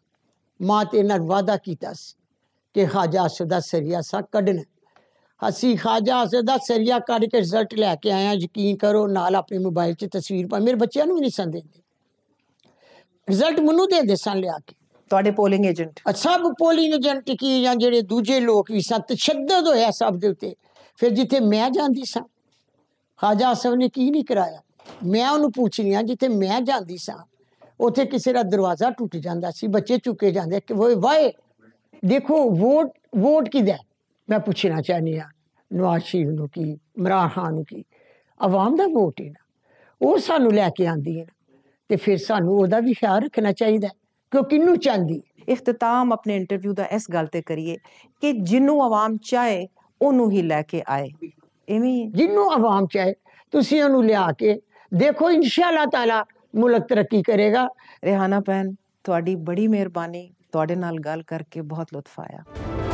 ਮਾਂ ਤੇ ਨਾਲ ਵਾਦਾ ਕੀਤਾ ਸੀ ਕਿ ਖਾਜਾ ਸਦਾ ਸਰੀਆ ਸਾ ਕੱਢਣਾ ਅਸੀਂ ਖਾਜਾ ਸੇ ਦਾ ਸਰੀਆ ਕੱਢ ਕੇ ਰਿਜ਼ਲਟ ਲੈ ਕੇ ਆਇਆ ਯਕੀਨ ਕਰੋ ਨਾਲ ਆਪਣੇ ਮੋਬਾਈਲ 'ਚ ਤਸਵੀਰ ਪਾ ਮੇਰੇ ਬੱਚਿਆਂ ਨੂੰ ਵੀ ਨਹੀਂ ਸੰਦੇ ਰਿਜ਼ਲਟ ਮੈਨੂੰ ਦੇ ਦੇ ਸਨ ਲਿਆ ਕੇ ਤੁਹਾਡੇ ਪੋਲਿੰਗ ਏਜੰਟ ਸਭ ਪੋਲਿੰਗ ਏਜੰਟ ਕੀ ਜਾਂ ਜਿਹੜੇ ਦੂਜੇ ਲੋਕ ਵੀ ਸਨ ਤਸ਼ੱਦਦ ਹੋਇਆ ਸਭ ਦੇ ਉੱਤੇ ਫਿਰ ਜਿੱਥੇ ਮੈਂ ਜਾਂਦੀ ਸਾਂ ਖਾਜਾ ਸਭ ਨੇ ਕੀ ਨਹੀਂ ਕਰਾਇਆ ਮੈਂ ਉਹਨੂੰ ਪੁੱਛ ਆ ਜਿੱਥੇ ਮੈਂ ਜਾਂਦੀ ਸਾਂ ਉੱਥੇ ਕਿਸੇ ਦਾ ਦਰਵਾਜ਼ਾ ਟੁੱਟ ਜਾਂਦਾ ਸੀ ਬੱਚੇ ਚੁੱਕੇ ਜਾਂਦੇ ਕਿ ਵਾਏ ਦੇਖੋ ਵੋਟ ਵੋਟ ਕੀ ਦੇ ਮੈਂ ਪੁੱਛਣਾ ਚਾਹਨੀ ਆ ਨਵਾਜ਼ ਸ਼ਰੀਫ ਨੂੰ ਕੀ ਇਮਰਾਨ ਖਾਨ ਨੂੰ ਕੀ ਆਵਾਮ ਦਾ ਵੋਟ ਹੈ ਨਾ ਉਹ ਸਾਨੂੰ ਲੈ ਕੇ ਆਂਦੀ ਹੈ ਨਾ ਤੇ ਫਿਰ ਸਾਨੂੰ ਉਹਦਾ ਵੀ ਖਿਆਲ ਰੱਖਣਾ ਚਾਹੀਦਾ ਕਿ ਉਹ ਕਿੰਨੂੰ ਚਾਹੁੰਦੀ ਇਖਤਤਾਮ ਆਪਣੇ ਇੰਟਰਵਿਊ ਦਾ ਇਸ ਗੱਲ ਤੇ ਕਰੀਏ ਕਿ ਜਿੰਨੂੰ ਆਵਾਮ ਚਾਹੇ ਉਹਨੂੰ ਹੀ ਲੈ ਕੇ ਆਏ ਐਵੇਂ ਜਿੰਨੂੰ ਆਵਾਮ ਚਾਹੇ ਤੁਸੀਂ ਉਹਨੂੰ ਲਿਆ ਕੇ ਦੇਖੋ ਇਨਸ਼ਾਅੱਲਾ ਤਾਲਾ ਮੁਲਕ ਤਰੱਕੀ ਕਰੇਗਾ ਰਿਹਾਨਾ ਭੈਣ ਤੁਹਾਡੀ ਬੜੀ ਮਿਹਰਬਾਨੀ ਤੁਹਾਡੇ ਨਾਲ ਗੱਲ ਕਰਕੇ ਬਹੁਤ ਲੁਤਫ ਆਇਆ